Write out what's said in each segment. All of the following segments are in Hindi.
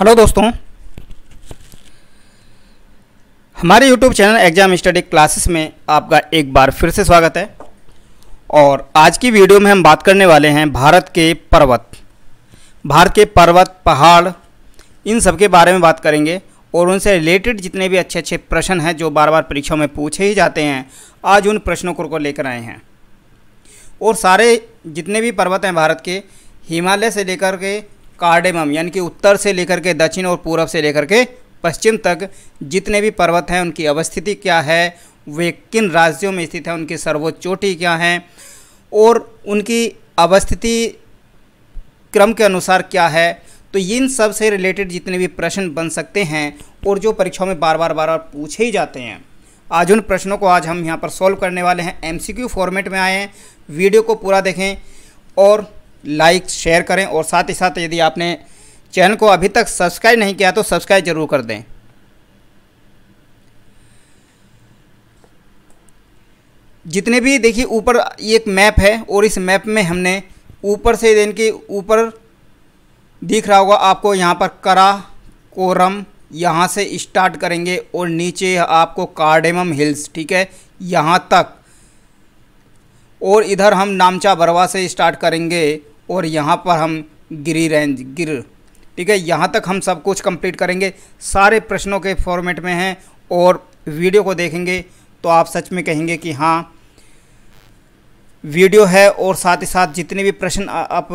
हेलो दोस्तों हमारे YouTube channel exam study classes में आपका एक बार फिर से स्वागत है और आज की वीडियो में हम बात करने वाले हैं भारत के पर्वत भारत के पर्वत पहाड़ इन सब के बारे में बात करेंगे और उनसे रिलेटेड जितने भी अच्छे अच्छे प्रश्न हैं जो बार बार परीक्षाओं में पूछे ही जाते हैं आज उन प्रश्नों को लेकर आए हैं और सारे जितने भी पर्वत हैं भारत के हिमालय से लेकर के कार्डेमम यानी कि उत्तर से लेकर के दक्षिण और पूर्व से लेकर के पश्चिम तक जितने भी पर्वत हैं उनकी अवस्थिति क्या है वे किन राज्यों में स्थित हैं उनकी सर्वोच्च चोटी क्या हैं और उनकी अवस्थिति क्रम के अनुसार क्या है तो इन सब से रिलेटेड जितने भी प्रश्न बन सकते हैं और जो परीक्षाओं में बार बार बार बार पूछे ही जाते हैं आज उन प्रश्नों को आज हम यहाँ पर सॉल्व करने वाले हैं एमसीक्यू फॉर्मेट में आए हैं वीडियो को पूरा देखें और लाइक शेयर करें और साथ ही साथ यदि आपने चैनल को अभी तक सब्सक्राइब नहीं किया तो सब्सक्राइब जरूर कर दें जितने भी देखिए ऊपर ये एक मैप है और इस मैप में हमने ऊपर से दिन के ऊपर दिख रहा होगा आपको यहाँ पर करा कोरम यहाँ से स्टार्ट करेंगे और नीचे आपको कार्डेमम हिल्स ठीक है यहाँ तक और इधर हम नामचा बरवा से स्टार्ट करेंगे और यहाँ पर हम गिरी रेंज गिर ठीक है यहाँ तक हम सब कुछ कंप्लीट करेंगे सारे प्रश्नों के फॉर्मेट में हैं और वीडियो को देखेंगे तो आप सच में कहेंगे कि हाँ वीडियो है और साथ ही साथ जितने भी प्रश्न आप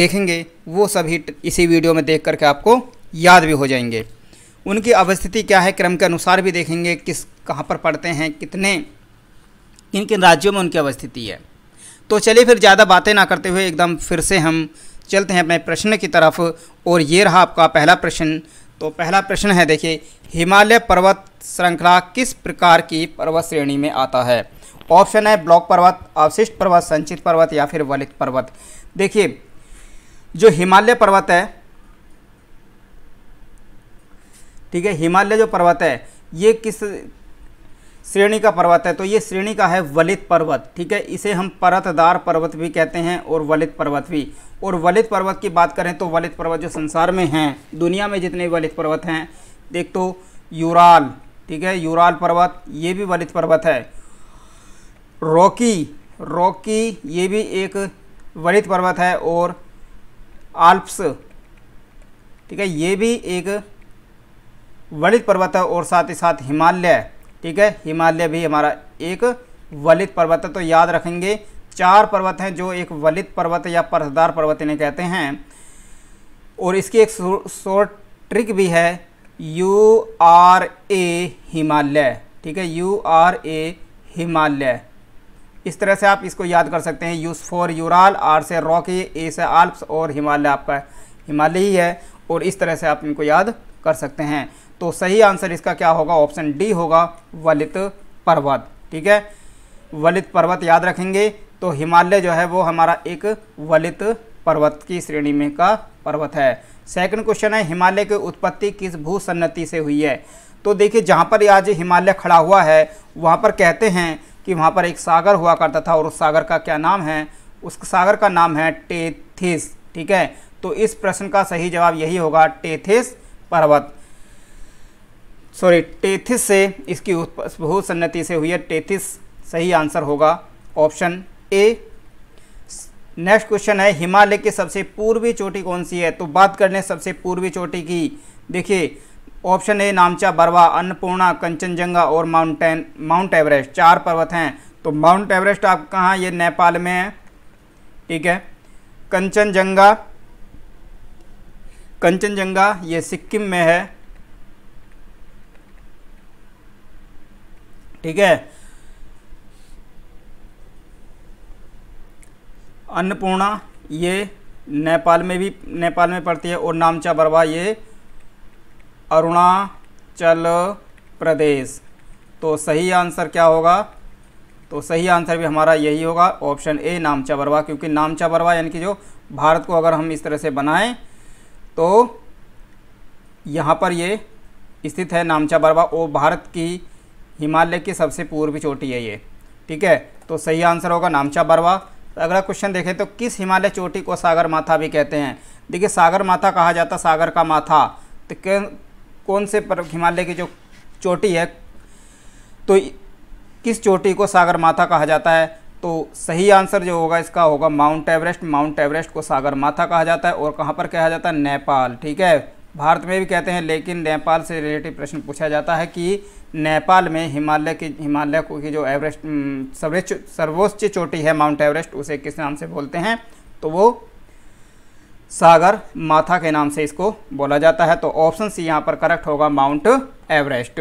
देखेंगे वो सभी इसी वीडियो में देख करके आपको याद भी हो जाएंगे उनकी अवस्थिति क्या है क्रम के अनुसार भी देखेंगे किस कहाँ पर पढ़ते हैं कितने किन किन राज्यों में उनकी अवस्थिति है तो चलिए फिर ज़्यादा बातें ना करते हुए एकदम फिर से हम चलते हैं अपने प्रश्न की तरफ और ये रहा आपका पहला प्रश्न तो पहला प्रश्न है देखिए हिमालय पर्वत श्रृंखला किस प्रकार की पर्वत श्रेणी में आता है ऑप्शन है ब्लॉक पर्वत अवशिष्ट पर्वत संचित पर्वत या फिर वलित पर्वत देखिए जो हिमालय पर्वत है ठीक है हिमालय जो पर्वत है ये किस श्रेणी का पर्वत है तो ये श्रेणी का है वलित पर्वत ठीक है इसे हम परतदार पर्वत भी कहते हैं और वलित पर्वत भी और वलित पर्वत की बात करें तो वलित पर्वत जो संसार में हैं दुनिया में जितने वलित पर्वत हैं देख तो यूराल ठीक है यूराल पर्वत ये भी वलित पर्वत है रॉकी रॉकी ये भी एक वलित पर्वत है और आल्प्स ठीक है ये भी एक वलित पर्वत है और साथ ही साथ हिमालय ठीक है हिमालय भी हमारा एक वलित पर्वत है तो याद रखेंगे चार पर्वत हैं जो एक वलित पर्वत या परसदार पर्वत इन्हें कहते हैं और इसकी एक शॉर्ट ट्रिक भी है यू आर ए हिमालय ठीक है यू आर ए हिमालय इस तरह से आप इसको याद कर सकते हैं यूस फॉर यूराल आर से रॉकी ए से आल्प्स और हिमालय आपका हिमालय ही है और इस तरह से आप इनको याद कर सकते हैं तो सही आंसर इसका क्या होगा ऑप्शन डी होगा वलित पर्वत ठीक है वलित पर्वत याद रखेंगे तो हिमालय जो है वो हमारा एक वलित पर्वत की श्रेणी में का पर्वत है सेकंड क्वेश्चन है हिमालय की उत्पत्ति किस भूसन्नति से हुई है तो देखिए जहाँ पर आज हिमालय खड़ा हुआ है वहाँ पर कहते हैं कि वहाँ पर एक सागर हुआ करता था और उस सागर का क्या नाम है उस सागर का नाम है टेथिस ठीक है तो इस प्रश्न का सही जवाब यही होगा टेथिस पर्वत सॉरी टेथिस से इसकी बहुसन्नति से हुई है टेथिस सही आंसर होगा ऑप्शन ए नेक्स्ट क्वेश्चन है हिमालय की सबसे पूर्वी चोटी कौन सी है तो बात कर लें सबसे पूर्वी चोटी की देखिए option A Namcha Barwa Annapurna Kanchenjunga और माउंटेन माउंट एवरेस्ट चार पर्वत हैं तो माउंट एवरेस्ट आप कहाँ ये नेपाल में है ठीक है कंचनजंगा कंचनजंगा ये सिक्किम में है ठीक है अन्नपूर्णा ये नेपाल में भी नेपाल में पड़ती है और नामचा बरवा ये अरुणाचल प्रदेश तो सही आंसर क्या होगा तो सही आंसर भी हमारा यही होगा ऑप्शन ए नामचा बरवा क्योंकि नामचा बरवा यानी कि जो भारत को अगर हम इस तरह से बनाएं तो यहाँ पर ये स्थित है नामचा बरवा और भारत की हिमालय की सबसे पूर्वी चोटी है ये ठीक है तो सही आंसर होगा नामचा बरवा तो अगला क्वेश्चन देखें तो किस हिमालय चोटी को सागर माथा भी कहते हैं देखिए सागर माथा कहा जाता सागर का माथा तो कौन से हिमालय की जो चोटी है तो किस चोटी को सागर माथा कहा जाता है तो सही आंसर जो होगा इसका होगा माउंट एवरेस्ट माउंट एवरेस्ट को सागर माथा कहा जाता है और कहाँ पर कहा जाता है नेपाल ठीक है भारत में भी कहते हैं लेकिन नेपाल से रिलेटेड प्रश्न पूछा जाता है कि नेपाल में हिमालय की हिमालय को की जो एवरेस्ट सर्वोच्च सर्वोच्च चोटी है माउंट एवरेस्ट उसे किस नाम से बोलते हैं तो वो सागर माथा के नाम से इसको बोला जाता है तो ऑप्शन सी यहाँ पर करेक्ट होगा माउंट एवरेस्ट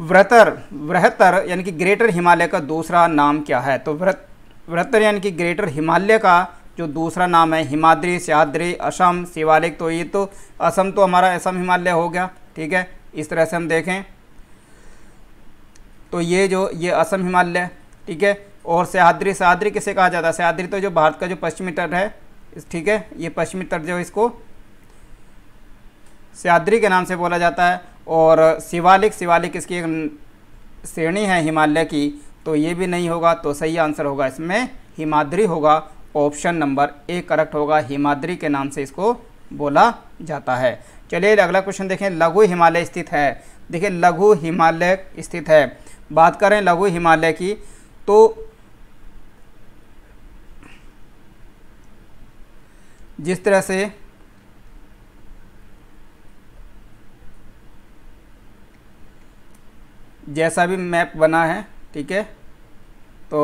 व्रतर वृहतर यानी कि ग्रेटर हिमालय का दूसरा नाम क्या है तो व्रत व्रतर यानी कि ग्रेटर हिमालय का जो दूसरा नाम है हिमाद्री सह्याद्री असम शिवालिक तो ये तो असम तो हमारा असम हिमालय हो गया ठीक है इस तरह से हम देखें तो ये जो ये असम हिमालय ठीक है और सह्याद्री सहाद्री किसे कहा जाता है सह्याद्री तो जो भारत का जो पश्चिमी तट है ठीक है ये पश्चिमी तट जो इसको सह्याद्री के नाम से बोला जाता है और शिवालिक शिवालिक इसकी एक श्रेणी है हिमालय की तो ये भी नहीं होगा तो सही आंसर होगा इसमें हिमाद्री होगा ऑप्शन नंबर ए करेक्ट होगा हिमाद्री के नाम से इसको बोला जाता है चलिए अगला क्वेश्चन देखें लघु हिमालय स्थित है देखिए लघु हिमालय स्थित है बात करें लघु हिमालय की तो जिस तरह से जैसा भी मैप बना है ठीक है तो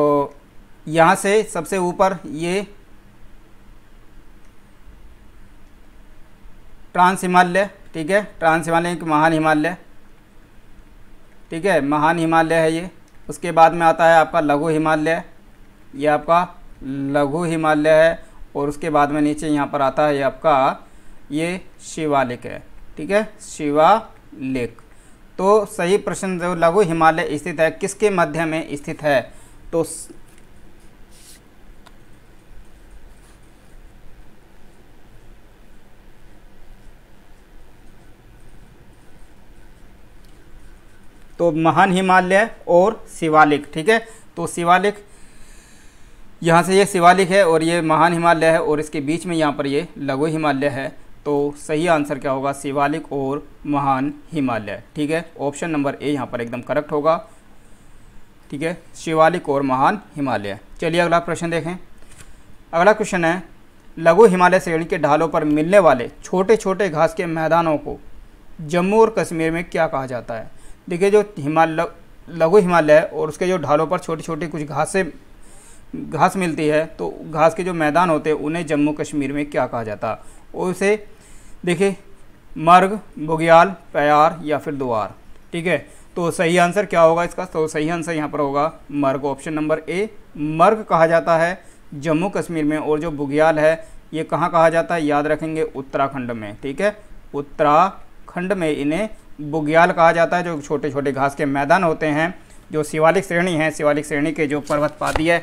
यहाँ से सबसे ऊपर ये ट्रांस हिमालय ठीक है ट्रांस हिमालय एक महान हिमालय ठीक है महान हिमालय है ये उसके बाद में आता है आपका लघु हिमालय ये आपका लघु हिमालय है और उसके बाद में नीचे यहाँ पर आता है ये आपका ये शिवालिक है ठीक है शिवालिक तो सही प्रश्न जो लघु हिमालय स्थित है किसके मध्य में स्थित है तो तो महान हिमालय और शिवालिक ठीक है तो शिवालिक यहाँ से ये शिवालिक है और ये महान हिमालय है और इसके बीच में यहाँ पर ये लघु हिमालय है तो सही आंसर क्या होगा शिवालिक और महान हिमालय ठीक है ऑप्शन नंबर ए यहाँ पर एकदम करेक्ट होगा ठीक है शिवालिक और महान हिमालय चलिए अगला प्रश्न देखें अगला क्वेश्चन है लघु हिमालय श्रेणी के ढालों पर मिलने वाले छोटे छोटे घास के मैदानों को जम्मू और कश्मीर में क्या कहा जाता है देखिए जो हिमालय लघु हिमालय है और उसके जो ढालों पर छोटी छोटी कुछ घासें घास मिलती है तो घास के जो मैदान होते हैं उन्हें जम्मू कश्मीर में क्या कहा जाता और उसे देखिए मर्ग बुग्याल प्यार या फिर दुआर ठीक है तो सही आंसर क्या होगा इसका तो सही आंसर यहाँ पर होगा मर्ग ऑप्शन नंबर ए मर्ग कहा जाता है जम्मू कश्मीर में और जो बुग्याल है ये कहाँ कहा जाता है याद रखेंगे उत्तराखंड में ठीक है उत्तराखंड में इन्हें बुग्याल कहा जाता है जो छोटे छोटे घास के मैदान होते हैं जो शिवालिक श्रेणी है शिवालिक श्रेणी के जो पर्वत है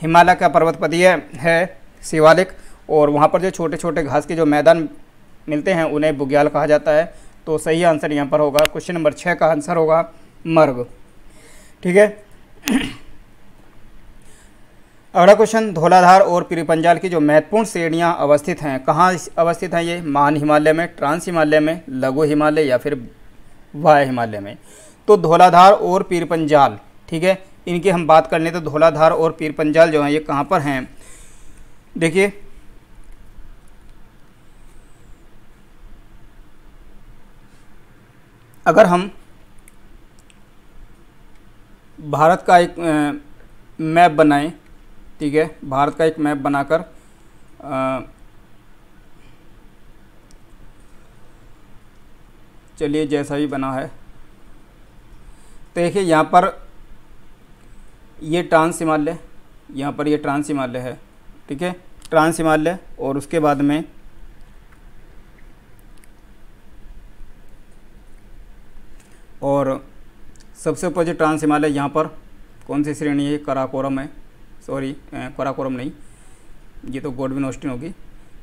हिमालय का पर्वतपदीय है शिवालिक और वहाँ पर जो छोटे छोटे घास के जो मैदान मिलते हैं उन्हें बुग्याल कहा जाता है तो सही आंसर यहाँ पर होगा क्वेश्चन नंबर छः का आंसर होगा मर्ग ठीक है अगला क्वेश्चन धौलाधार और पीरीपंजाल की जो महत्वपूर्ण श्रेणियाँ अवस्थित हैं कहाँ अवस्थित हैं ये महान हिमालय में ट्रांस हिमालय में लघु हिमालय या फिर वाय हिमालय में तो धौलाधार और पीरपंजाल ठीक है इनकी हम बात कर लें तो धौलाधार और पीरपंजाल जो हैं ये कहाँ पर हैं देखिए अगर हम भारत का एक मैप बनाएं ठीक है भारत का एक मैप बनाकर चलिए जैसा ही बना है तो देखिए यहाँ पर ये ट्रांस हिमालय यहाँ पर ये ट्रांस हिमालय है ठीक है ट्रांस हिमालय और उसके बाद में और सबसे ऊपर जो ट्रांस हिमालय यहाँ पर कौन सी श्रेणी है कराकोरम है सॉरी कराकोरम नहीं ये तो गोडविन ऑस्टिन होगी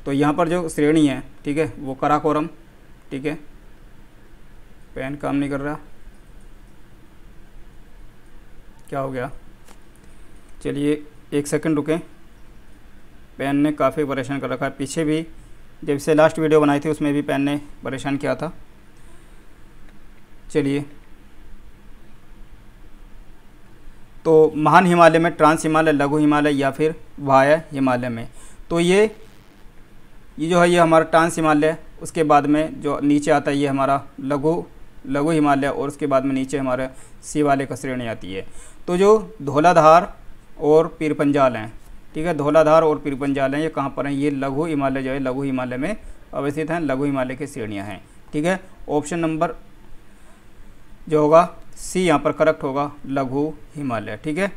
तो यहाँ पर जो श्रेणी है ठीक है वो कराकोरम ठीक है पेन काम नहीं कर रहा क्या हो गया चलिए एक सेकंड रुकें पेन ने काफ़ी परेशान कर रखा है पीछे भी जब से लास्ट वीडियो बनाई थी उसमें भी पेन ने परेशान किया था चलिए तो महान हिमालय में ट्रांस हिमालय लघु हिमालय या फिर वाया हिमालय में तो ये ये जो है ये हमारा ट्रांस हिमालय उसके बाद में जो नीचे आता है ये हमारा लघु लघु हिमालय और उसके बाद में नीचे हमारे शिवालय का श्रेणी आती है तो जो धौलाधार और पीरपंजाल हैं ठीक है धौलाधार और पीरपंजाल हैं ये कहाँ पर हैं ये लघु हिमालय जो है लघु हिमालय में अवस्थित हैं लघु हिमालय की श्रेणियाँ हैं ठीक है ऑप्शन नंबर जो होगा सी यहाँ पर करेक्ट होगा लघु हिमालय ठीक है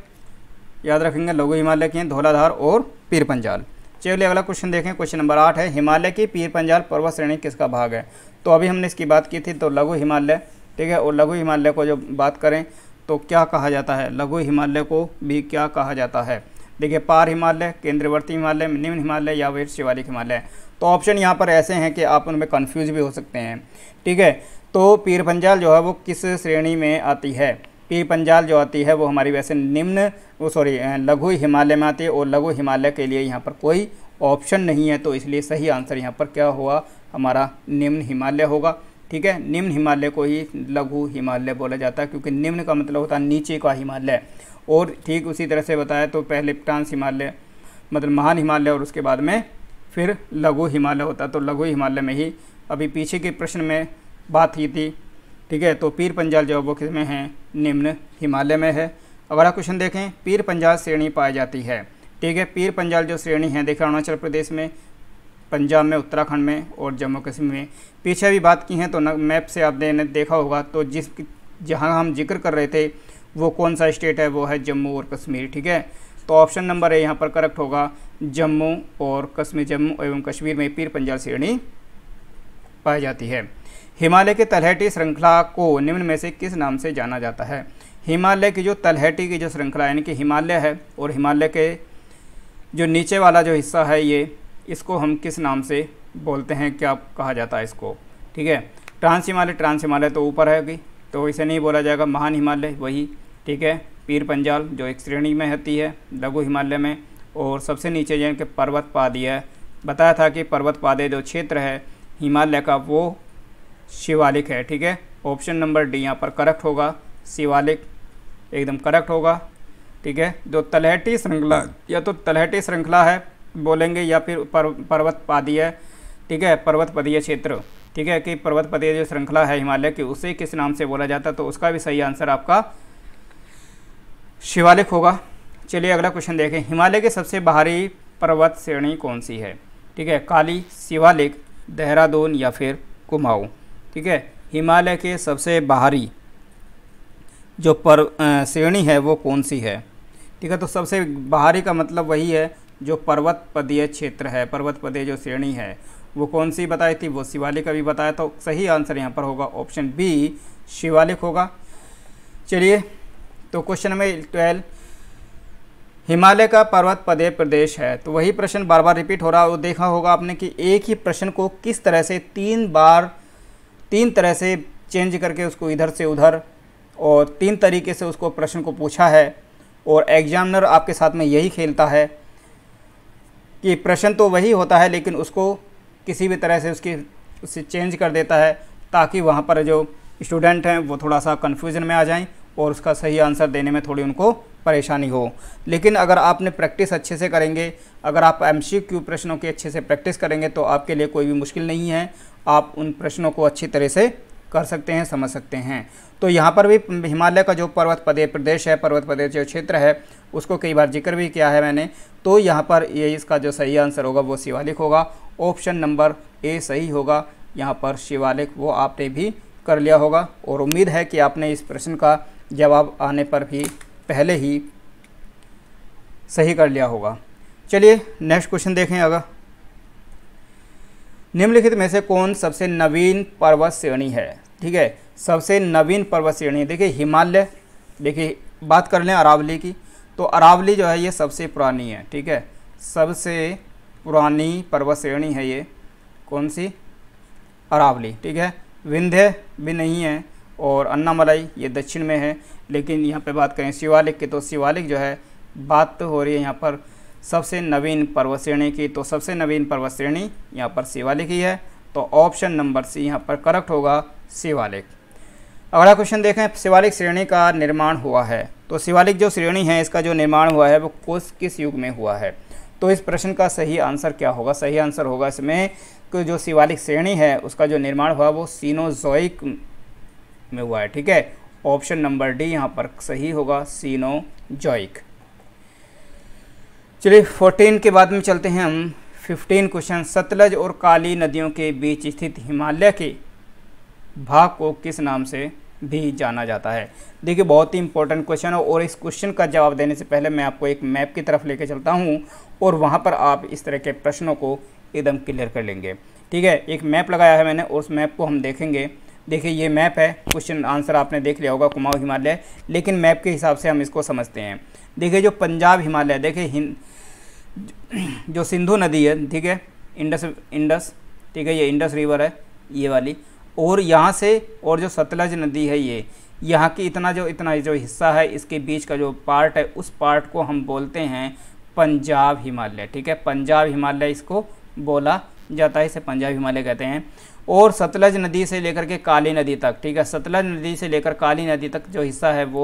याद रखेंगे लघु हिमालय के धौलाधार और पीर पंजाल चलिए अगला क्वेश्चन देखें क्वेश्चन नंबर आठ है हिमालय की पीर पंजाल पर्वत श्रेणी किसका भाग है तो अभी हमने इसकी बात की थी तो लघु हिमालय ठीक है और लघु हिमालय को जब बात करें तो क्या कहा जाता है लघु हिमालय को भी क्या कहा जाता है देखिए पार हिमालय केंद्रवर्ती हिमालय निम्न हिमालय या वेट शिवालिक हिमालय तो ऑप्शन यहाँ पर ऐसे हैं कि आप उनमें कन्फ्यूज भी हो सकते हैं ठीक है तो पीर पंजाल जो है वो किस श्रेणी में आती है पीर पंजाल जो आती है वो हमारी वैसे निम्न वो सॉरी लघु हिमालय में आती है और लघु हिमालय के लिए यहाँ पर कोई ऑप्शन नहीं है तो इसलिए सही आंसर यहाँ पर क्या हुआ हमारा निम्न हिमालय होगा ठीक है निम्न हिमालय को ही लघु हिमालय बोला जाता है क्योंकि निम्न का मतलब होता है नीचे का हिमालय और ठीक उसी तरह से बताया तो पहले ट्रांस हिमालय मतलब महान हिमालय और उसके बाद में फिर लघु हिमालय होता तो लघु हिमालय में ही अभी पीछे के प्रश्न में बात की थी ठीक है तो पीर पंजाल जो वो किस में है निम्न हिमालय में है अब अगला क्वेश्चन देखें पीर पंजाल श्रेणी पाई जाती है ठीक है पीर पंजाल जो श्रेणी है देखें अरुणाचल प्रदेश में पंजाब में उत्तराखंड में और जम्मू कश्मीर में पीछे भी बात की है तो मैप से आपने देखा होगा तो जिस जहाँ हम जिक्र कर रहे थे वो कौन सा स्टेट है वो है जम्मू और कश्मीर ठीक है तो ऑप्शन नंबर है यहाँ पर करेक्ट होगा जम्मू और कश्मीर जम्मू एवं कश्मीर में पीर पंजाल श्रेणी पाई जाती है हिमालय की तलहटी श्रृंखला को निम्न में से किस नाम से जाना जाता है हिमालय की जो तलहटी की जो श्रृंखला यानी कि हिमालय है और हिमालय के जो नीचे वाला जो हिस्सा है ये इसको हम किस नाम से बोलते हैं क्या कहा जाता है इसको ठीक है ट्रांस हिमालय ट्रांस हिमालय तो ऊपर है अभी तो इसे नहीं बोला जाएगा महान हिमालय वही ठीक है पीर पंजाल जो एक श्रेणी में होती है लघु हिमालय में और सबसे नीचे जो कि पर्वत पादी है बताया था कि पर्वत पादे जो क्षेत्र है हिमालय का वो शिवालिक है ठीक है ऑप्शन नंबर डी यहाँ पर करेक्ट होगा शिवालिक एकदम करेक्ट होगा ठीक है जो तलहटी श्रृंखला हाँ। या तो तलहटी श्रृंखला है बोलेंगे या फिर पर, पर्वत पादीय ठीक है पर्वत पदीय क्षेत्र ठीक है कि पर्वत पदीय जो श्रृंखला है हिमालय की उसे किस नाम से बोला जाता है तो उसका भी सही आंसर आपका शिवालिक होगा चलिए अगला क्वेश्चन देखें हिमालय की सबसे बाहरी पर्वत श्रेणी कौन सी है ठीक है काली शिवालिक देहरादून या फिर कुमाऊँ ठीक है हिमालय के सबसे बाहरी जो पर श्रेणी है वो कौन सी है ठीक है तो सबसे बाहरी का मतलब वही है जो पर्वत पदीय क्षेत्र है पर्वत पदीय जो श्रेणी है वो कौन सी बताई थी वो शिवालिक का भी बताया तो सही आंसर यहाँ पर होगा ऑप्शन बी शिवालिक होगा चलिए तो क्वेश्चन नंबर ट्वेल्व हिमालय का पर्वत पदे प्रदेश है तो वही प्रश्न बार बार रिपीट हो रहा है वो देखा होगा आपने कि एक ही प्रश्न को किस तरह से तीन बार तीन तरह से चेंज करके उसको इधर से उधर और तीन तरीके से उसको प्रश्न को पूछा है और एग्जामिनर आपके साथ में यही खेलता है कि प्रश्न तो वही होता है लेकिन उसको किसी भी तरह से उसकी उससे चेंज कर देता है ताकि वहाँ पर जो स्टूडेंट हैं वो थोड़ा सा कन्फ्यूज़न में आ जाएं और उसका सही आंसर देने में थोड़ी उनको परेशानी हो लेकिन अगर आपने प्रैक्टिस अच्छे से करेंगे अगर आप एम प्रश्नों की अच्छे से प्रैक्टिस करेंगे तो आपके लिए कोई भी मुश्किल नहीं है आप उन प्रश्नों को अच्छी तरह से कर सकते हैं समझ सकते हैं तो यहाँ पर भी हिमालय का जो पर्वत प्रदेश है पर्वत प्रदेश जो क्षेत्र है उसको कई बार जिक्र भी किया है मैंने तो यहाँ पर ये इसका जो सही आंसर होगा वो शिवालिक होगा ऑप्शन नंबर ए सही होगा यहाँ पर शिवालिक वो आपने भी कर लिया होगा और उम्मीद है कि आपने इस प्रश्न का जवाब आने पर भी पहले ही सही कर लिया होगा चलिए नेक्स्ट क्वेश्चन देखें अगर निम्नलिखित में से कौन सबसे नवीन पर्वत श्रेणी है ठीक है सबसे नवीन पर्वत श्रेणी देखिए हिमालय देखिए बात कर लें अरावली की तो अरावली जो है ये सबसे पुरानी है ठीक है सबसे पुरानी पर्वत श्रेणी है ये कौन सी अरावली ठीक है विंध्य भी नहीं है और अन्नामलाई ये दक्षिण में है लेकिन यहाँ पे बात करें शिवालिक की तो शिवालिक जो है बात तो हो रही है यहाँ पर सबसे नवीन पर्वत श्रेणी की तो सबसे नवीन पर्वत श्रेणी यहाँ पर शिवालिक ही है तो ऑप्शन नंबर सी यहाँ पर करेक्ट होगा शिवालिक अगला क्वेश्चन देखें शिवालिक श्रेणी का निर्माण हुआ है तो शिवालिक जो श्रेणी है इसका जो निर्माण हुआ है वो कुस किस युग में हुआ है तो इस प्रश्न का सही आंसर क्या होगा सही आंसर होगा इसमें कि जो शिवालिक श्रेणी है उसका जो निर्माण हुआ वो सीनोजोइक में हुआ है ठीक है ऑप्शन नंबर डी यहाँ पर सही होगा सीनो जॉइक चलिए फोर्टीन के बाद में चलते हैं हम फिफ्टीन क्वेश्चन सतलज और काली नदियों के बीच स्थित हिमालय के भाग को किस नाम से भी जाना जाता है देखिए बहुत ही इंपॉर्टेंट क्वेश्चन है और इस क्वेश्चन का जवाब देने से पहले मैं आपको एक मैप की तरफ लेके चलता हूँ और वहाँ पर आप इस तरह के प्रश्नों को एकदम क्लियर कर लेंगे ठीक है एक मैप लगाया है मैंने और उस मैप को हम देखेंगे देखिए ये मैप है क्वेश्चन आंसर आपने देख लिया होगा कुमाऊँ हिमालय लेकिन मैप के हिसाब से हम इसको समझते हैं देखिए जो पंजाब हिमालय देखिए जो सिंधु नदी है ठीक है इंडस इंडस ठीक है ये इंडस रिवर है ये वाली और यहाँ से और जो सतलज नदी है ये यहाँ की इतना जो इतना जो हिस्सा है इसके बीच का जो पार्ट है उस पार्ट को हम बोलते हैं पंजाब हिमालय ठीक है पंजाब हिमालय इसको बोला जाता है इसे पंजाब हिमालय कहते हैं और सतलज नदी से लेकर के काली नदी तक ठीक है सतलज नदी से लेकर काली नदी तक जो हिस्सा है वो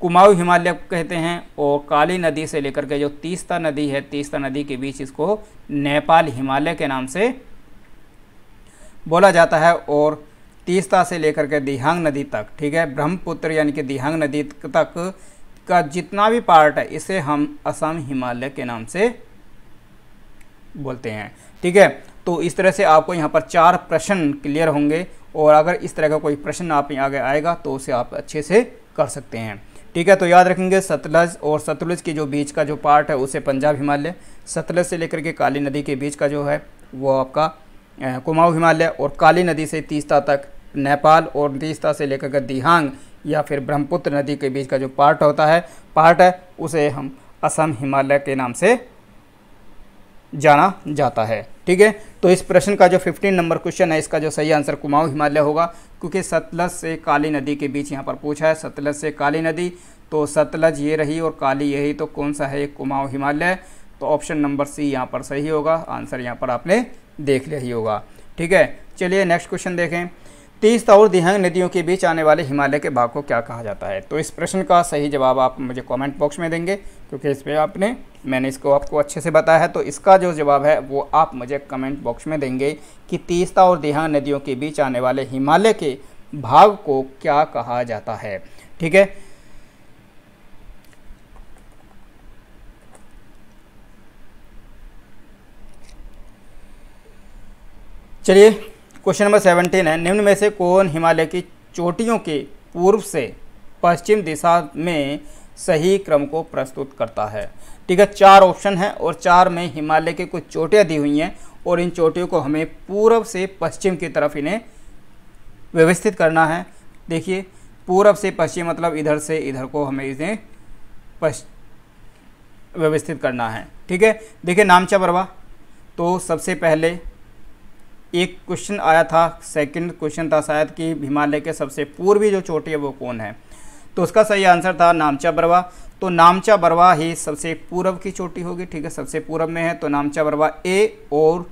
कुमाऊ हिमालय कहते हैं और काली नदी से लेकर के जो तीस्ता नदी है तीस्ता नदी के बीच इसको नेपाल हिमालय के नाम से बोला जाता है और तीस्ता से लेकर के दिहांग नदी तक ठीक है ब्रह्मपुत्र यानी कि दिहांग नदी तक का जितना भी पार्ट है इसे हम असम हिमालय के नाम से बोलते हैं ठीक है तो इस तरह से आपको यहाँ पर चार प्रश्न क्लियर होंगे और अगर इस तरह का कोई प्रश्न आप आगे आएगा तो उसे आप अच्छे से कर सकते हैं ठीक है तो याद रखेंगे सतलज और सतलुज के जो बीच का जो पार्ट है उसे पंजाब हिमालय सतलज से लेकर के काली नदी के बीच का जो है वो आपका कुमाऊँ हिमालय और काली नदी से तीस्ता तक नेपाल और तीस्ता से लेकर के दिहांग या फिर ब्रह्मपुत्र नदी के बीच का जो पार्ट होता है पार्ट है उसे हम असम हिमालय के नाम से जाना जाता है ठीक है तो इस प्रश्न का जो 15 नंबर क्वेश्चन है इसका जो सही आंसर कुमाऊं हिमालय होगा क्योंकि सतलज से काली नदी के बीच यहाँ पर पूछा है सतलज से काली नदी तो सतलज ये रही और काली यही तो कौन सा है कुमाऊं हिमालय तो ऑप्शन नंबर सी यहाँ पर सही होगा आंसर यहाँ पर आपने देख लिया ही होगा ठीक है चलिए नेक्स्ट क्वेश्चन देखें तीस्ता और दिहंग नदियों के बीच आने वाले हिमालय के भाग को क्या कहा जाता है तो इस प्रश्न का सही जवाब आप मुझे कमेंट बॉक्स में देंगे क्योंकि इस पर आपने मैंने इसको आपको अच्छे से बताया है तो इसका जो जवाब है वो आप मुझे कमेंट बॉक्स में देंगे कि तीस्ता और दिहंग नदियों के बीच आने वाले हिमालय के भाग को क्या कहा जाता है ठीक है चलिए क्वेश्चन नंबर सेवनटीन है निम्न में से कौन हिमालय की चोटियों के पूर्व से पश्चिम दिशा में सही क्रम को प्रस्तुत करता है ठीक है चार ऑप्शन हैं और चार में हिमालय के कुछ चोटियाँ दी हुई हैं और इन चोटियों को हमें पूर्व से पश्चिम की तरफ इन्हें व्यवस्थित करना है देखिए पूर्व से पश्चिम मतलब इधर से इधर को हमें इन्हें व्यवस्थित करना है ठीक है देखिए नामचा बरवा तो सबसे पहले एक क्वेश्चन आया था सेकंड क्वेश्चन था शायद कि हिमालय के सबसे पूर्वी जो चोटी है वो कौन है तो उसका सही आंसर था नामचा बरवा तो नामचा बरवा ही सबसे पूर्व की चोटी होगी ठीक है सबसे पूर्व में है तो नामचा बरवा ए और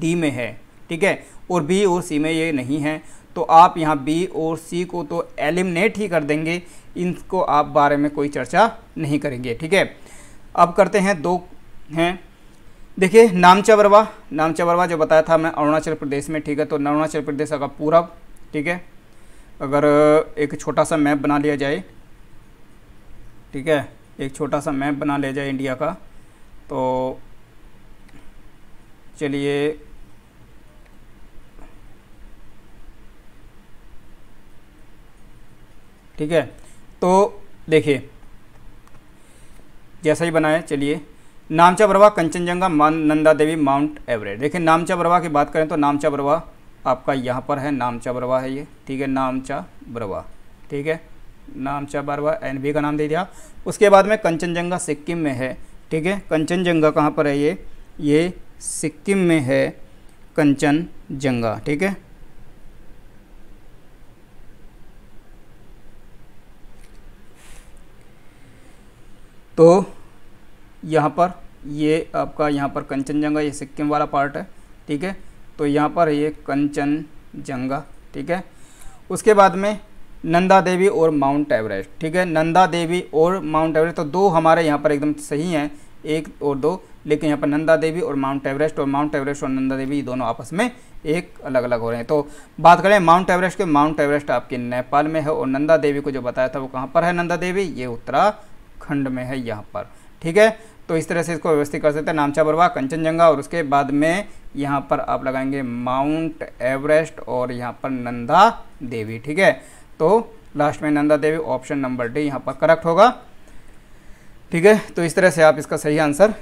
डी में है ठीक है और बी और सी में ये नहीं है तो आप यहाँ बी और सी को तो एलिमिनेट ही कर देंगे इनको आप बारे में कोई चर्चा नहीं करेंगे ठीक है अब करते हैं दो हैं देखिए नामचा बरवा नामचा बरवा जो बताया था मैं अरुणाचल प्रदेश में ठीक है तो अरुणाचल प्रदेश का पूरब ठीक है अगर एक छोटा सा मैप बना लिया जाए ठीक है एक छोटा सा मैप बना लिया जाए इंडिया का तो चलिए ठीक है तो देखिए जैसा ही बनाए चलिए Namcha Barwa Kanchenjunga Nanda Devi Mount Everest देखिए नामचा बरवा की बात करें तो नामचा बरवा आपका यहाँ पर है नामचा बरवा है ये ठीक है नामचा बरवा ठीक है नामचा बरवा एन का नाम दे दिया उसके बाद में कंचनजंगा सिक्किम में है ठीक है कंचनजंगा कहाँ पर है ये ये सिक्किम में है कंचनजंगा ठीक है तो यहाँ पर ये आपका यहाँ पर कंचनजंगा ये सिक्किम वाला पार्ट है ठीक है तो यहाँ पर ये कंचनजंगा ठीक है उसके बाद में नंदा देवी और माउंट एवरेस्ट ठीक है नंदा देवी और माउंट एवरेस्ट तो दो हमारे यहाँ पर एकदम सही हैं एक और दो लेकिन यहाँ पर नंदा देवी और माउंट एवरेस्ट और माउंट एवरेस्ट और नंदा देवी दोनों आपस में एक अलग अलग हो रहे हैं तो बात करें माउंट एवरेस्ट के माउंट एवरेस्ट आपके नेपाल में है और नंदा देवी को जो बताया था वो कहाँ पर है नंदा देवी ये उत्तराखंड में है यहाँ पर ठीक है तो इस तरह से इसको व्यवस्थित कर सकते हैं नामचा बरवा कंचनजंगा और उसके बाद में यहाँ पर आप लगाएंगे माउंट एवरेस्ट और यहाँ पर नंदा देवी ठीक है तो लास्ट में Nanda Devi option number D यहाँ पर करेक्ट होगा ठीक है तो इस तरह से आप इसका सही आंसर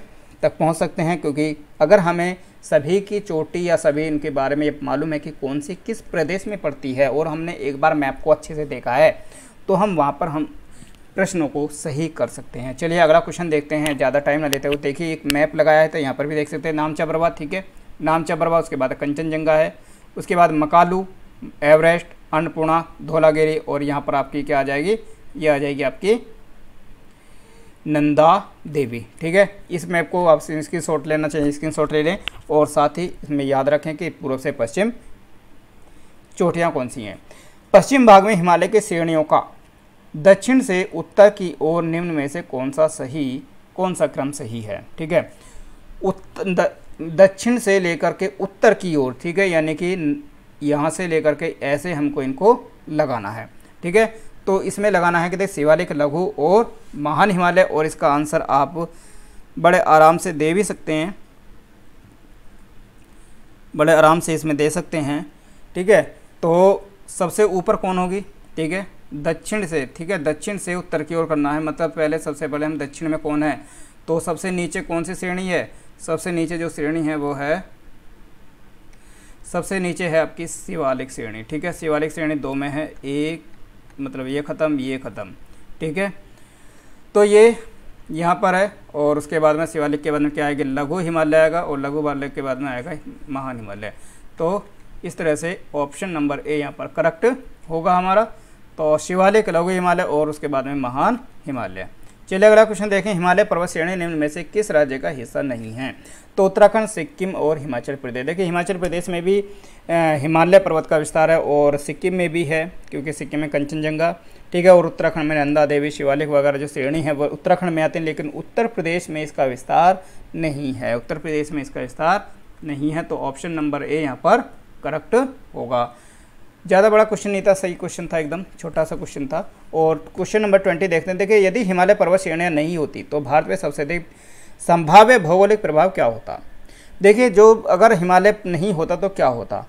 तक पहुँच सकते हैं क्योंकि अगर हमें सभी की चोटी या सभी इनके बारे में मालूम है कि कौन सी किस प्रदेश में पड़ती है और हमने एक बार मैप को अच्छे से देखा है तो हम वहाँ पर हम प्रश्नों को सही कर सकते हैं चलिए अगला क्वेश्चन देखते हैं ज़्यादा टाइम ना लेते हुए देखिए एक मैप लगाया है तो यहाँ पर भी देख सकते हैं नामचा बर्बाद ठीक है नामचा बर्बाद उसके बाद कंचनजंगा है उसके बाद मकालू एवरेस्ट अन्नपूर्णा धोलागिरी और यहाँ पर आपकी क्या आ जाएगी ये आ जाएगी आपकी नंदा देवी ठीक है इस मैप को आप स्क्रीन शॉट लेना चाहिए स्क्रीन शॉट ले लें और साथ ही इसमें याद रखें कि पूर्व से पश्चिम चोटियाँ कौन सी हैं पश्चिम भाग में हिमालय के श्रेणियों का दक्षिण से उत्तर की ओर निम्न में से कौन सा सही कौन सा क्रम सही है ठीक है दक्षिण से लेकर के उत्तर की ओर ठीक है यानी कि यहाँ से लेकर के ऐसे हमको इनको लगाना है ठीक है तो इसमें लगाना है कि देख शिवालिक लघु और महान हिमालय और इसका आंसर आप बड़े आराम से दे भी सकते हैं बड़े आराम से इसमें दे सकते हैं ठीक है तो सबसे ऊपर कौन होगी ठीक है दक्षिण से ठीक है दक्षिण से उत्तर की ओर करना है मतलब पहले सबसे पहले हम दक्षिण में कौन है तो सबसे नीचे कौन सी श्रेणी है सबसे नीचे जो श्रेणी है वो है सबसे नीचे है आपकी शिवालिक श्रेणी ठीक है शिवालिक श्रेणी दो में है एक मतलब ये ख़त्म ये ख़त्म ठीक है तो ये यहाँ पर है और उसके बाद में शिवालिक के बाद में क्या आएगा लघु हिमालय आएगा और लघु हिमालय के बाद में आएगा महान हिमालय तो इस तरह से ऑप्शन नंबर ए यहाँ पर करेक्ट होगा हमारा तो शिवालिक लघु हिमालय और उसके बाद में महान हिमालय चलिए अगला क्वेश्चन देखें हिमालय पर्वत श्रेणी निम्न में से किस राज्य का हिस्सा नहीं है तो उत्तराखंड सिक्किम और हिमाचल प्रदेश देखिए हिमाचल प्रदेश में भी हिमालय पर्वत का विस्तार है और सिक्किम में भी है क्योंकि सिक्किम में कंचनजंगा ठीक है और उत्तराखंड में नंदा देवी शिवालिक वगैरह जो श्रेणी है वो उत्तराखंड में आते हैं लेकिन उत्तर प्रदेश में इसका विस्तार नहीं है उत्तर प्रदेश में इसका विस्तार नहीं है तो ऑप्शन नंबर ए यहाँ पर करेक्ट होगा ज़्यादा बड़ा क्वेश्चन नहीं था सही क्वेश्चन था एकदम छोटा सा क्वेश्चन था और क्वेश्चन नंबर ट्वेंटी देखते हैं देखिए यदि हिमालय पर्वत श्रेणियाँ नहीं होती तो भारत में सबसे अधिक संभाव्य भौगोलिक प्रभाव क्या होता देखिए जो अगर हिमालय नहीं होता तो क्या होता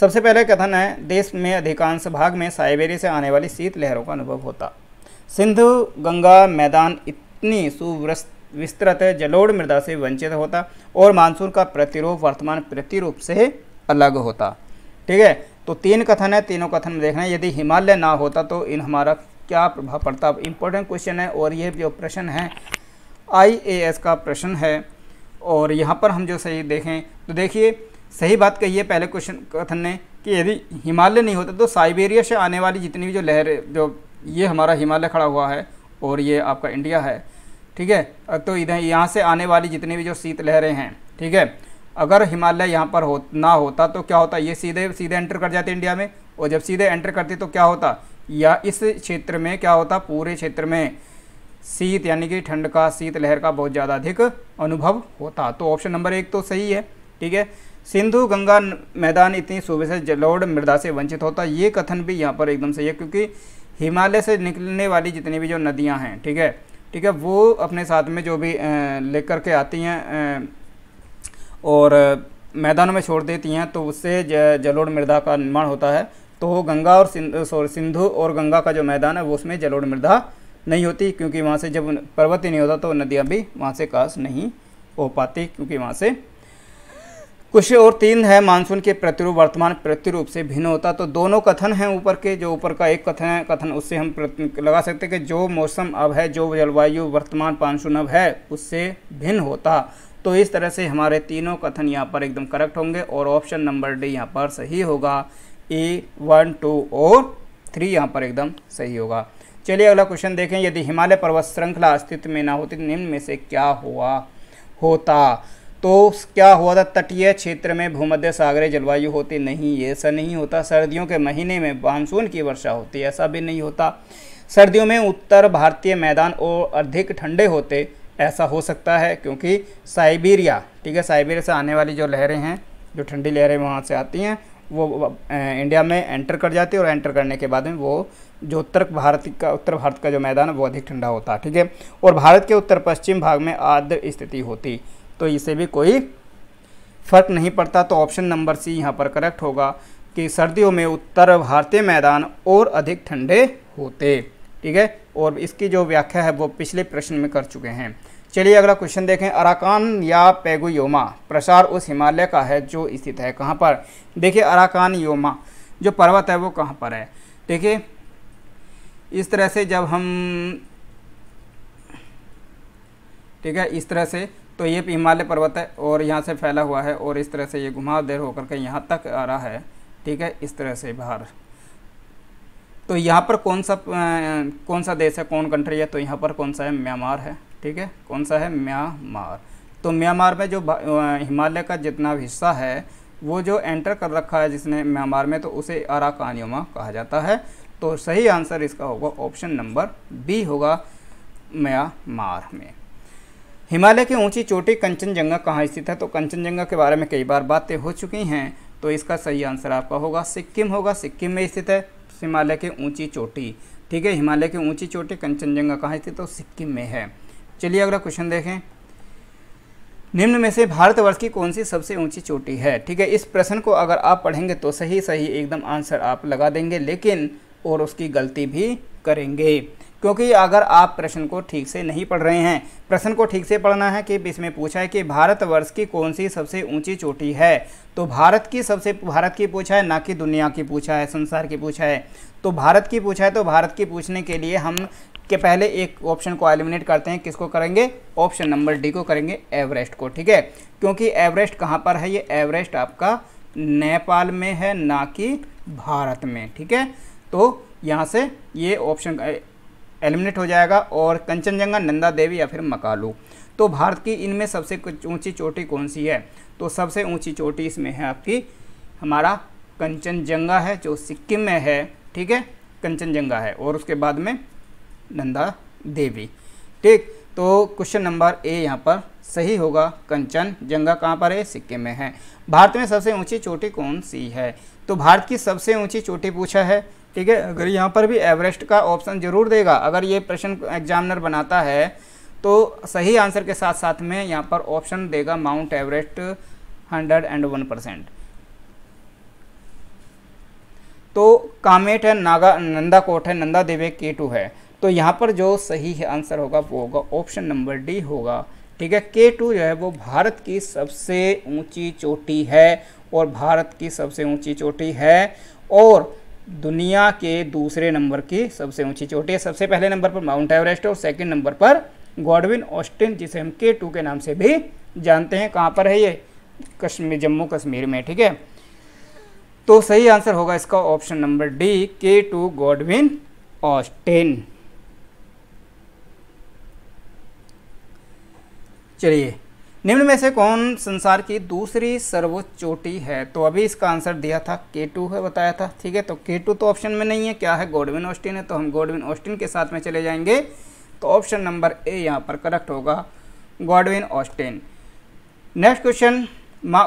सबसे पहले कथन है देश में अधिकांश भाग में साइबेरी से आने वाली शीत लहरों का अनुभव होता सिंधु गंगा मैदान इतनी सुवृस्त विस्तृत जलोढ़ मृदा से वंचित होता और मानसून का प्रतिरूप वर्तमान प्रतिरूप से अलग होता ठीक है तो तीन कथन है तीनों कथन में देखना है यदि हिमालय ना होता तो इन हमारा क्या प्रभाव पड़ता इम्पोर्टेंट क्वेश्चन है और ये जो प्रश्न है एस का प्रश्न है और यहाँ पर हम जो सही देखें तो देखिए सही बात कही है पहले क्वेश्चन कथन ने कि यदि हिमालय नहीं होता तो साइबेरिया से आने वाली जितनी भी जो लहर जो ये हमारा हिमालय खड़ा हुआ है और ये आपका इंडिया है ठीक है तो इधर यहाँ से आने वाली जितनी भी जो शीतलहरें हैं ठीक है अगर हिमालय यहाँ पर हो ना होता तो क्या होता ये सीधे सीधे एंटर कर जाते इंडिया में और जब सीधे एंटर करते तो क्या होता या इस क्षेत्र में क्या होता पूरे क्षेत्र में शीत यानी कि ठंड का शीत लहर का बहुत ज़्यादा अधिक अनुभव होता तो ऑप्शन नंबर एक तो सही है ठीक है सिंधु गंगा मैदान इतनी सुबह से जलोड़ मृदा से वंचित होता ये कथन भी यहाँ पर एकदम सही है क्योंकि हिमालय से निकलने वाली जितनी भी जो नदियाँ हैं ठीक है ठीक है वो अपने साथ में जो भी लेकर के आती हैं और मैदानों में छोड़ देती हैं तो उससे जलोढ़ मृदा का निर्माण होता है तो गंगा और सॉरी सिंधु और गंगा का जो मैदान है वो उसमें जलोढ़ मृदा नहीं होती क्योंकि वहाँ से जब पर्वत ही नहीं होता तो नदियाँ भी वहाँ से काश नहीं हो पाती क्योंकि वहाँ से कुछ और तीन है मानसून के प्रतिरूप वर्तमान प्रतिरूप से भिन्न होता तो दोनों कथन हैं ऊपर के जो ऊपर का एक कथन है कथन उससे हम लगा सकते हैं कि जो मौसम अब है जो जलवायु वर्तमान मानसून अब है उससे भिन्न होता तो इस तरह से हमारे तीनों कथन यहाँ पर एकदम करेक्ट होंगे और ऑप्शन नंबर डी यहाँ पर सही होगा ए वन टू और थ्री यहाँ पर एकदम सही होगा चलिए अगला क्वेश्चन देखें यदि हिमालय पर्वत श्रृंखला अस्तित्व में ना होती तो निम्न में से क्या हुआ होता तो क्या हुआ था तटीय क्षेत्र में भूमध्य सागरे जलवायु होती नहीं ऐसा नहीं होता सर्दियों के महीने में मानसून की वर्षा होती ऐसा भी नहीं होता सर्दियों में उत्तर भारतीय मैदान और अधिक ठंडे होते ऐसा हो सकता है क्योंकि साइबेरिया ठीक है साइबेरिया से आने वाली जो लहरें हैं जो ठंडी लहरें वहाँ से आती हैं वो इंडिया में एंटर कर जाती है और एंटर करने के बाद में वो जो उत्तर भारत का उत्तर भारत का जो मैदान है वो अधिक ठंडा होता है ठीक है और भारत के उत्तर पश्चिम भाग में आर्द्र स्थिति होती तो इसे भी कोई फर्क नहीं पड़ता तो ऑप्शन नंबर सी यहाँ पर करेक्ट होगा कि सर्दियों में उत्तर भारतीय मैदान और अधिक ठंडे होते ठीक है और इसकी जो व्याख्या है वो पिछले प्रश्न में कर चुके हैं चलिए अगला क्वेश्चन देखें अराकान या पेगुयोमा प्रसार उस हिमालय का है जो स्थित है कहाँ पर देखिए अराकान योमा जो पर्वत है वो कहाँ पर है देखिए इस तरह से जब हम ठीक है इस तरह से तो ये हिमालय पर्वत है और यहाँ से फैला हुआ है और इस तरह से ये घुमा देर होकर के यहाँ तक आ रहा है ठीक है इस तरह से बाहर तो यहाँ पर कौन सा कौन सा देश है कौन कंट्री है तो यहाँ पर कौन सा है म्यांमार है ठीक है कौन सा है म्यांमार तो म्यांमार में जो हिमालय का जितना हिस्सा है वो जो एंटर कर रखा है जिसने म्यांमार में तो उसे अराकान्योमा कहा जाता है तो सही आंसर इसका होगा ऑप्शन नंबर बी होगा म्यांमार में हिमालय की ऊंची चोटी कंचनजंगा कहाँ स्थित है तो कंचनजंगा के बारे में कई बार बातें हो चुकी हैं तो इसका सही आंसर आपका होगा सिक्किम होगा सिक्किम में स्थित है हिमालय की ऊंची चोटी ठीक है हिमालय की ऊंची चोटी कंचनजंगा कहाँ स्थित तो सिक्किम में है चलिए अगला क्वेश्चन देखें निम्न में से भारतवर्ष की कौन सी सबसे ऊंची चोटी है ठीक है इस प्रश्न को अगर आप पढ़ेंगे तो सही सही एकदम आंसर आप लगा देंगे लेकिन और उसकी गलती भी करेंगे क्योंकि अगर आप प्रश्न को ठीक से नहीं पढ़ रहे हैं प्रश्न को ठीक से पढ़ना है कि इसमें पूछा है कि भारतवर्ष की कौन सी सबसे ऊंची चोटी है तो भारत की सबसे भारत की पूछा है ना कि दुनिया की पूछा है संसार की पूछा है तो भारत की पूछा है तो भारत की पूछने के लिए हम के पहले एक ऑप्शन को एलिमिनेट करते हैं किसको करेंगे ऑप्शन नंबर डी को करेंगे एवरेस्ट को ठीक है क्योंकि एवरेस्ट कहाँ पर है ये एवरेस्ट आपका नेपाल में है ना कि भारत में ठीक है तो यहाँ से ये ऑप्शन एलिमिनेट हो जाएगा और कंचनजंगा नंदा देवी या फिर मकालू तो भारत की इनमें सबसे ऊंची चोटी कौन सी है तो सबसे ऊंची चोटी इसमें है आपकी हमारा कंचनजंगा है जो सिक्किम में है ठीक है कंचनजंगा है और उसके बाद में नंदा देवी ठीक तो क्वेश्चन नंबर ए यहाँ पर सही होगा कंचन जंगा कहाँ पर है सिक्किम में है भारत में सबसे ऊंची चोटी कौन सी है तो भारत की सबसे ऊंची चोटी पूछा है ठीक है अगर यहाँ पर भी एवरेस्ट का ऑप्शन जरूर देगा अगर ये प्रश्न एग्जामिनर बनाता है तो सही आंसर के साथ साथ में यहाँ पर ऑप्शन देगा Mount Everest hundred and one percent तो कामेट है नागा नंदा कोट है नंदा देवे के टू है तो यहाँ पर जो सही आंसर होगा वो होगा ऑप्शन नंबर डी होगा ठीक है के टू जो है वो भारत की सबसे ऊंची चोटी है और भारत की सबसे ऊंची चोटी है और दुनिया के दूसरे नंबर की सबसे ऊंची चोटी है सबसे पहले नंबर पर माउंट एवरेस्ट और सेकंड नंबर पर गॉडविन ऑस्टिन जिसे हम के टू के नाम से भी जानते हैं कहाँ पर है ये कश्मीर जम्मू कश्मीर में ठीक है तो सही आंसर होगा इसका option number D K two Godwin Austen चलिए निम्न में से कौन संसार की दूसरी सर्वोच्च चोटी है तो अभी इसका आंसर दिया था के टू है बताया था ठीक है तो के टू तो ऑप्शन में नहीं है क्या है गोडविन ऑस्टिन है तो हम गोडविन ऑस्टिन के साथ में चले जाएंगे तो ऑप्शन नंबर ए यहाँ पर करेक्ट होगा Godwin Austen next question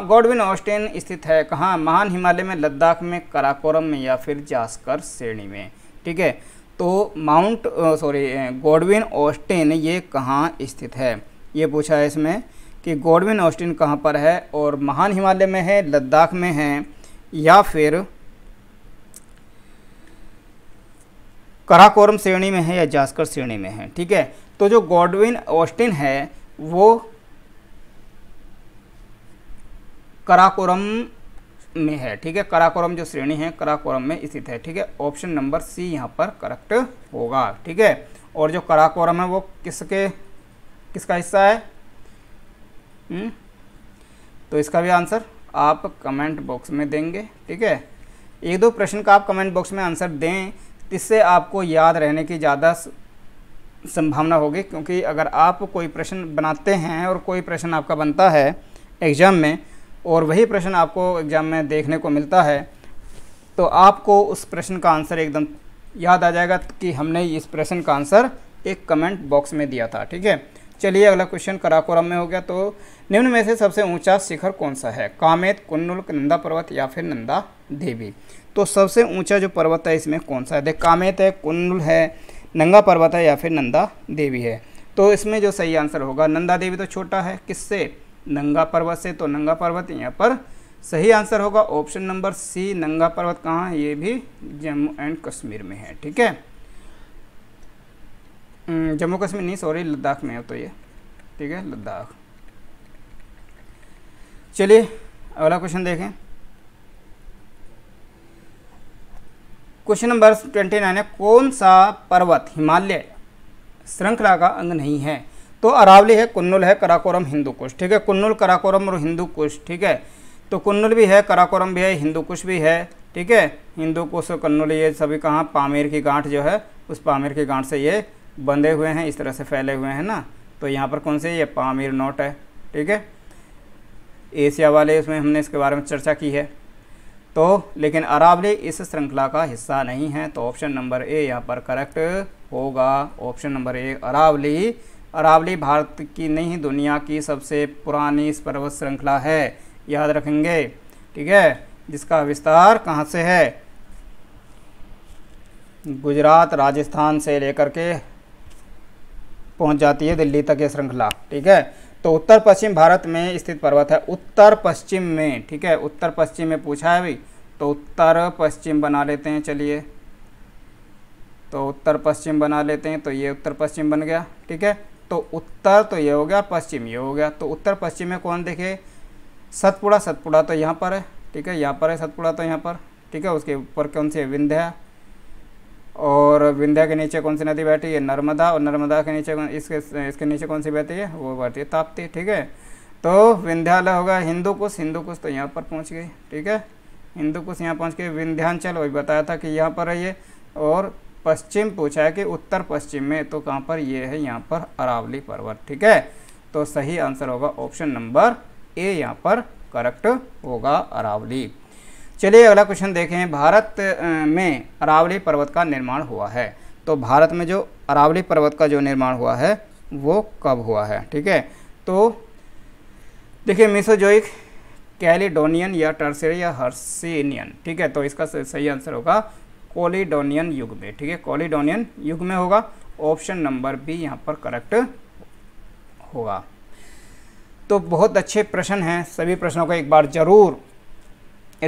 Godwin Austen स्थित है कहाँ महान हिमालय में लद्दाख में कराकोरम में या फिर जास्कर श्रेणी में ठीक है तो माउंट सॉरी गोडविन ऑस्टिन ये कहाँ स्थित है ये पूछा है इसमें कि गॉडविन ऑस्टिन कहाँ पर है और महान हिमालय में है लद्दाख में है या फिर कराकोरम श्रेणी में है या जास्कर श्रेणी में है ठीक है तो जो गॉडविन ऑस्टिन है वो कराकोरम में है ठीक है कराकोरम जो श्रेणी है कराकोरम में स्थित है ठीक है ऑप्शन नंबर सी यहाँ पर करेक्ट होगा ठीक है और जो कराकोरम है वो किसके किसका हिस्सा है हुँ? हम्म? तो इसका भी आंसर आप कमेंट बॉक्स में देंगे ठीक है एक दो प्रश्न का आप कमेंट बॉक्स में आंसर दें इससे आपको याद रहने की ज़्यादा संभावना होगी क्योंकि अगर आप कोई प्रश्न बनाते हैं और कोई प्रश्न आपका बनता है एग्ज़ाम में और वही प्रश्न आपको एग्ज़ाम में देखने को मिलता है तो आपको उस प्रश्न का आंसर एकदम याद आ जाएगा कि हमने इस प्रश्न का आंसर एक कमेंट बॉक्स में दिया था ठीक है चलिए अगला क्वेश्चन कराकोरम में हो गया तो निम्न में से सबसे ऊंचा शिखर कौन सा है कामेत कुन्नुल्क नंदा पर्वत या फिर नंदा देवी तो सबसे ऊंचा जो पर्वत है इसमें कौन सा है देख कामेत है कुन्नुल है नंगा पर्वत है या फिर नंदा देवी है तो इसमें जो सही आंसर होगा नंदा देवी तो छोटा है किससे नंगा पर्वत से तो नंगा पर्वत यहाँ पर सही आंसर होगा ऑप्शन नंबर सी नंगा पर्वत कहाँ है ये भी जम्मू एंड कश्मीर में है ठीक है हम्म, जम्मू कश्मीर नहीं सॉरी लद्दाख में है तो ये ठीक है लद्दाख चलिए अगला क्वेश्चन देखें क्वेश्चन नंबर ट्वेंटी नाइन है कौन सा पर्वत हिमालय श्रृंखला का अंग नहीं है तो अरावली है कुन्नुल है कराकोरम हिंदू कुश ठीक है कुन्नुल कराकोरम और हिंदू कुश ठीक है तो कुन्नुल भी है कराकोरम भी है हिंदू कुश भी है ठीक है हिंदू कुश और ये सभी कहाँ पामेर की गांठ जो है उस पामेर की गांठ से ये बंधे हुए हैं इस तरह से फैले हुए हैं ना तो यहाँ पर कौन से ये पामेर नोट है ठीक है एशिया वाले उसमें हमने इसके बारे में चर्चा की है तो लेकिन अरावली इस श्रृंखला का हिस्सा नहीं है तो ऑप्शन नंबर ए यहाँ पर करेक्ट होगा option number A Aravalli Aravalli Bharat की नहीं दुनिया की सबसे पुरानी पर्वत श्रृंखला है याद रखेंगे ठीक है जिसका विस्तार कहाँ से है गुजरात राजस्थान से लेकर के पहुँच जाती है दिल्ली तक ये श्रृंखला ठीक है तो उत्तर पश्चिम भारत में स्थित पर्वत है उत्तर पश्चिम में ठीक है उत्तर पश्चिम में पूछा है अभी तो उत्तर पश्चिम बना लेते हैं चलिए तो उत्तर पश्चिम बना लेते हैं तो ये उत्तर पश्चिम बन गया ठीक है तो उत्तर तो ये हो गया पश्चिम ये हो गया तो उत्तर पश्चिम में कौन देखे सतपुड़ा सतपुड़ा तो यहाँ पर है ठीक है यहाँ पर है सतपुड़ा तो यहाँ पर ठीक है उसके ऊपर कौन से विंध्या और विंध्या के नीचे कौन सी नदी बैठी है नर्मदा और नर्मदा के नीचे इसके इसके नीचे कौन सी बहती है वो बहती है ताप्ती ठीक है तो विंध्यालय होगा हिंदू कुश हिंदू कुश तो यहाँ पर पहुँच गई ठीक है हिंदू कुश यहाँ पहुँच के विंध्यांचल वही बताया था कि यहाँ पर है ये और पश्चिम पूछा है कि उत्तर पश्चिम में तो कहाँ पर ये है यहाँ पर अरावली पर्वत ठीक है तो सही आंसर होगा ऑप्शन नंबर ए यहाँ पर करेक्ट होगा अरावली चलिए अगला क्वेश्चन देखें भारत में अरावली पर्वत का निर्माण हुआ है तो भारत में जो अरावली पर्वत का जो निर्माण हुआ है वो कब हुआ है ठीक है तो देखिए मिसोजोइक कैलिडोनियन या टर्सरी या हर्सिनियन ठीक है तो इसका सही आंसर होगा कोलिडोनियन युग में ठीक है कोलिडोनियन युग में होगा ऑप्शन नंबर बी यहाँ पर करेक्ट होगा तो बहुत अच्छे प्रश्न हैं सभी प्रश्नों को एक बार ज़रूर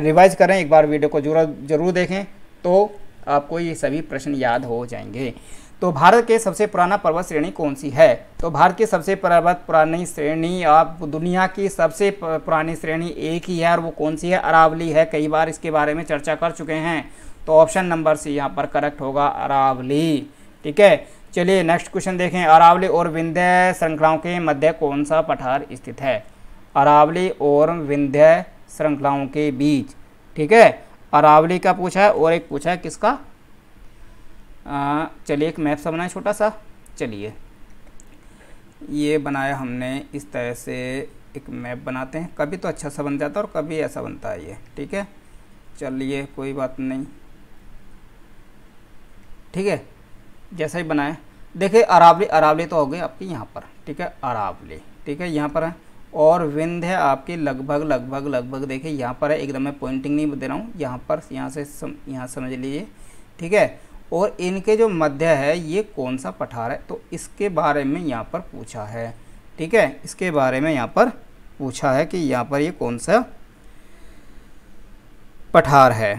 रिवाइज करें एक बार वीडियो को जरूर जरूर देखें तो आपको ये सभी प्रश्न याद हो जाएंगे तो भारत के सबसे पुराना पर्वत श्रेणी कौन सी है तो भारत की सबसे पर्वत पुरानी श्रेणी आप दुनिया की सबसे पुरानी श्रेणी एक ही है और वो कौन सी है अरावली है कई बार इसके बारे में चर्चा कर चुके हैं तो ऑप्शन नंबर सी यहाँ पर करेक्ट होगा अरावली ठीक है चलिए नेक्स्ट क्वेश्चन देखें अरावली और विंध्य श्रृंखलाओं के मध्य कौन सा पठार स्थित है अरावली और विंध्य श्रृंखलाओं के बीच ठीक है अरावली का पूछा है और एक पूछा है किसका चलिए एक मैप सा बनाए छोटा सा चलिए ये बनाया हमने इस तरह से एक मैप बनाते हैं कभी तो अच्छा सा बन जाता है और कभी ऐसा बनता है ये ठीक है चलिए कोई बात नहीं ठीक है जैसा ही बनाए देखिए अरावली अरावली तो हो गई आपकी यहाँ पर ठीक है अरावली ठीक है यहाँ पर है और विंध्य है आपके लगभग लगभग लगभग देखिए यहाँ पर है एकदम मैं पॉइंटिंग नहीं दे रहा हूँ यहाँ पर यहाँ से सम, यहाँ समझ लीजिए ठीक है और इनके जो मध्य है ये कौन सा पठार है तो इसके बारे में यहाँ पर पूछा है ठीक है इसके बारे में यहाँ पर पूछा है कि यहाँ पर ये कौन सा पठार है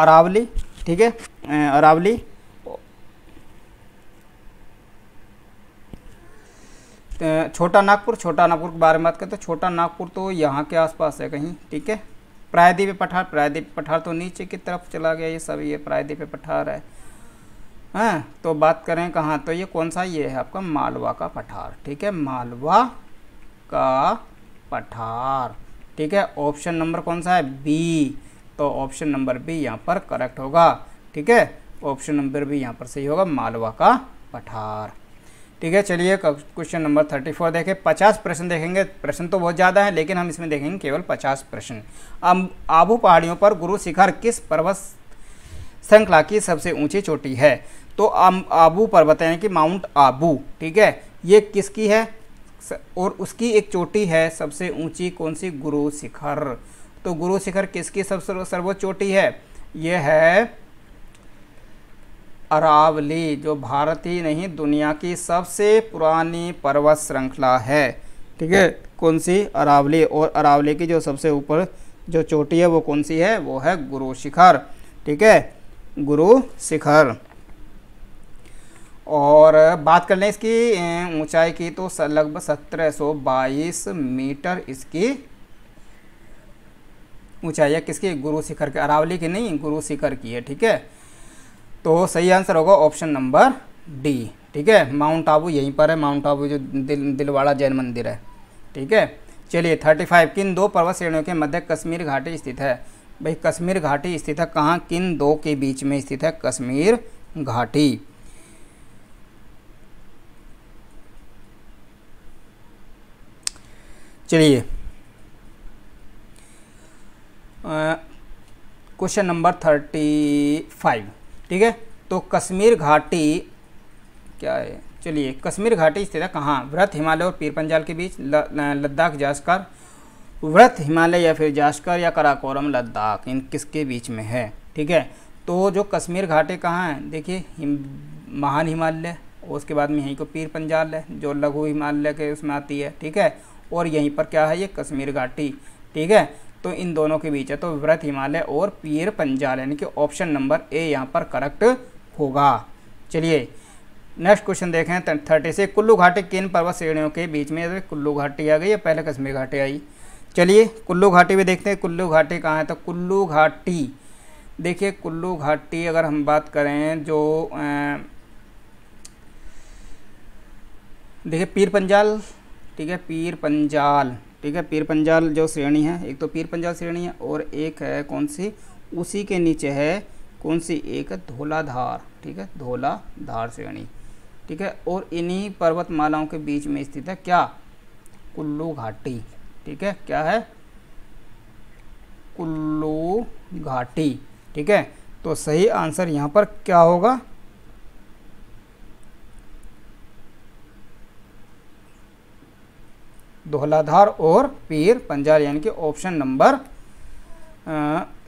अरावली ठीक है अरावली छोटा नागपुर छोटा नागपुर के बारे में बात करते हैं तो छोटा नागपुर तो यहाँ के आसपास है कहीं ठीक है प्रायद्वीप पठार प्रायद्वीप पठार तो नीचे की तरफ चला गया ये सब ये प्रायद्वीप पठार है हैं हाँ, तो बात करें कहाँ तो ये कौन सा ये है आपका मालवा का पठार ठीक है मालवा का पठार ठीक है ऑप्शन नंबर कौन सा है बी तो ऑप्शन नंबर बी यहाँ पर करेक्ट होगा ठीक है ऑप्शन नंबर बी यहाँ पर सही होगा मालवा का पठार ठीक है चलिए क्वेश्चन नंबर थर्टी फोर देखें पचास प्रश्न देखेंगे प्रश्न तो बहुत ज़्यादा है लेकिन हम इसमें देखेंगे केवल पचास प्रश्न अब आबू पहाड़ियों पर गुरु शिखर किस पर्वत श्रृंखला की सबसे ऊंची चोटी है तो आबू पर्वत यानी कि माउंट आबू ठीक है ये किसकी है और उसकी एक चोटी है सबसे ऊंची कौन सी गुरु शिखर तो गुरु शिखर किसकी सबसे सर्वोच्च चोटी है यह है अरावली जो भारत ही नहीं दुनिया की सबसे पुरानी पर्वत श्रृंखला है ठीक है कौन सी अरावली और अरावली की जो सबसे ऊपर जो चोटी है वो कौन सी है वो है गुरु शिखर ठीक है गुरु शिखर और बात कर लें इसकी ऊंचाई की तो लगभग सत्रह सौ बाईस मीटर इसकी है किसकी गुरु शिखर की अरावली की नहीं गुरु शिखर की है ठीक है तो सही आंसर होगा ऑप्शन नंबर डी ठीक है माउंट आबू यहीं पर है माउंट आबू जो दिल दिलवाड़ा जैन मंदिर है ठीक है चलिए थर्टी फाइव किन दो पर्वत श्रेणियों के मध्य कश्मीर घाटी स्थित है भाई कश्मीर घाटी स्थित है कहाँ किन दो के बीच में स्थित है कश्मीर घाटी चलिए क्वेश्चन नंबर थर्टी फाइव ठीक है तो कश्मीर घाटी क्या है चलिए कश्मीर घाटी स्थित है कहाँ व्रत हिमालय और पीर पंजाल के बीच लद्दाख जास्कर व्रत हिमालय या फिर जास्कर या कराकोरम लद्दाख इन किसके बीच में है ठीक है तो जो कश्मीर घाटी कहाँ हैं देखिए महान हिमालय उसके बाद में यहीं को पीर पंजाल है जो लघु हिमालय के उसमें आती है ठीक है और यहीं पर क्या है ये कश्मीर घाटी ठीक है तो इन दोनों के बीच है तो व्रत हिमालय और पीर पंजाल यानी कि ऑप्शन नंबर ए यहाँ पर करेक्ट होगा चलिए नेक्स्ट क्वेश्चन देखें थर्टी से कुल्लू घाटी किन पर्वत श्रेणियों के बीच में कुल्लू घाटी आ गई या पहले कश्मीर घाटी आई चलिए कुल्लू घाटी भी देखते हैं कुल्लू घाटी कहाँ है तो कुल्लू घाटी देखिए कुल्लू घाटी अगर हम बात करें जो देखिए पीर पंजाल ठीक है पीर पंजाल ठीक है पीर पंजाल जो श्रेणी है एक तो पीर पंजाल श्रेणी है और एक है कौन सी उसी के नीचे है कौन सी एक धोलाधार ठीक है धोलाधार श्रेणी ठीक है और इन्हीं पर्वतमालाओं के बीच में स्थित है क्या कुल्लू घाटी ठीक है क्या है कुल्लू घाटी ठीक है तो सही आंसर यहाँ पर क्या होगा दोहलाधार और पीर पंजाल यानी कि ऑप्शन नंबर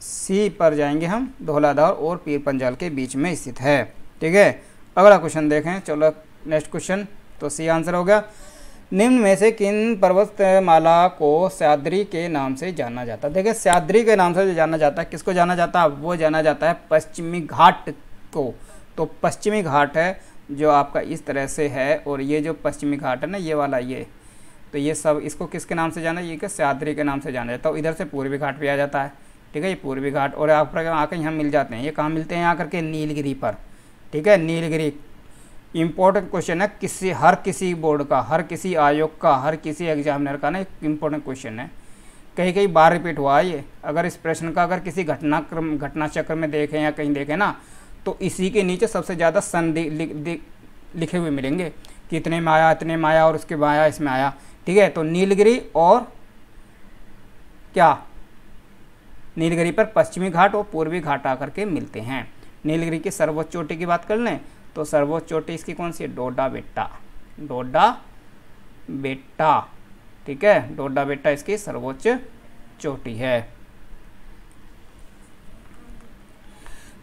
सी पर जाएंगे हम दोहलाधार और पीर पंजाल के बीच में स्थित है ठीक है अगला क्वेश्चन देखें चलो नेक्स्ट क्वेश्चन तो सी आंसर हो गया निम्न में से किन पर्वतमाला को सयाद्री के नाम से जाना जाता है देखिए स्याद्री के नाम से जो जाना जाता है किसको जाना जाता है वो जाना जाता है पश्चिमी घाट को तो पश्चिमी घाट है जो आपका इस तरह से है और ये जो पश्चिमी घाट है ना ये वाला ये तो ये सब इसको किसके नाम से जाना ये कि सयाद्री के नाम से जाना जाता है तो इधर से पूर्वी घाट भी आ जाता है ठीक है ये पूर्वी घाट और आप आकर यहाँ मिल जाते हैं ये कहाँ मिलते हैं यहाँ करके नीलगिरी पर ठीक है नीलगिरी इम्पोर्टेंट क्वेश्चन है किसी हर किसी बोर्ड का हर किसी आयोग का हर किसी एग्जामिनर का ना एक इम्पोर्टेंट क्वेश्चन है कहीं कहीं बार रिपीट हुआ है ये अगर इस प्रश्न का अगर किसी घटनाक्रम घटना चक्र में देखें या कहीं देखें ना तो इसी के नीचे सबसे ज़्यादा संधि लिखे हुए मिलेंगे कि इतने में आया इतने में आया और उसके आया इसमें आया ठीक है तो नीलगिरी और क्या नीलगिरी पर पश्चिमी घाट और पूर्वी घाट आकर के मिलते हैं नीलगिरी की सर्वोच्च चोटी की बात कर लें तो सर्वोच्च चोटी इसकी कौन सी है डोडा बेटा डोडा बेटा ठीक है डोडा बेटा इसकी सर्वोच्च चोटी है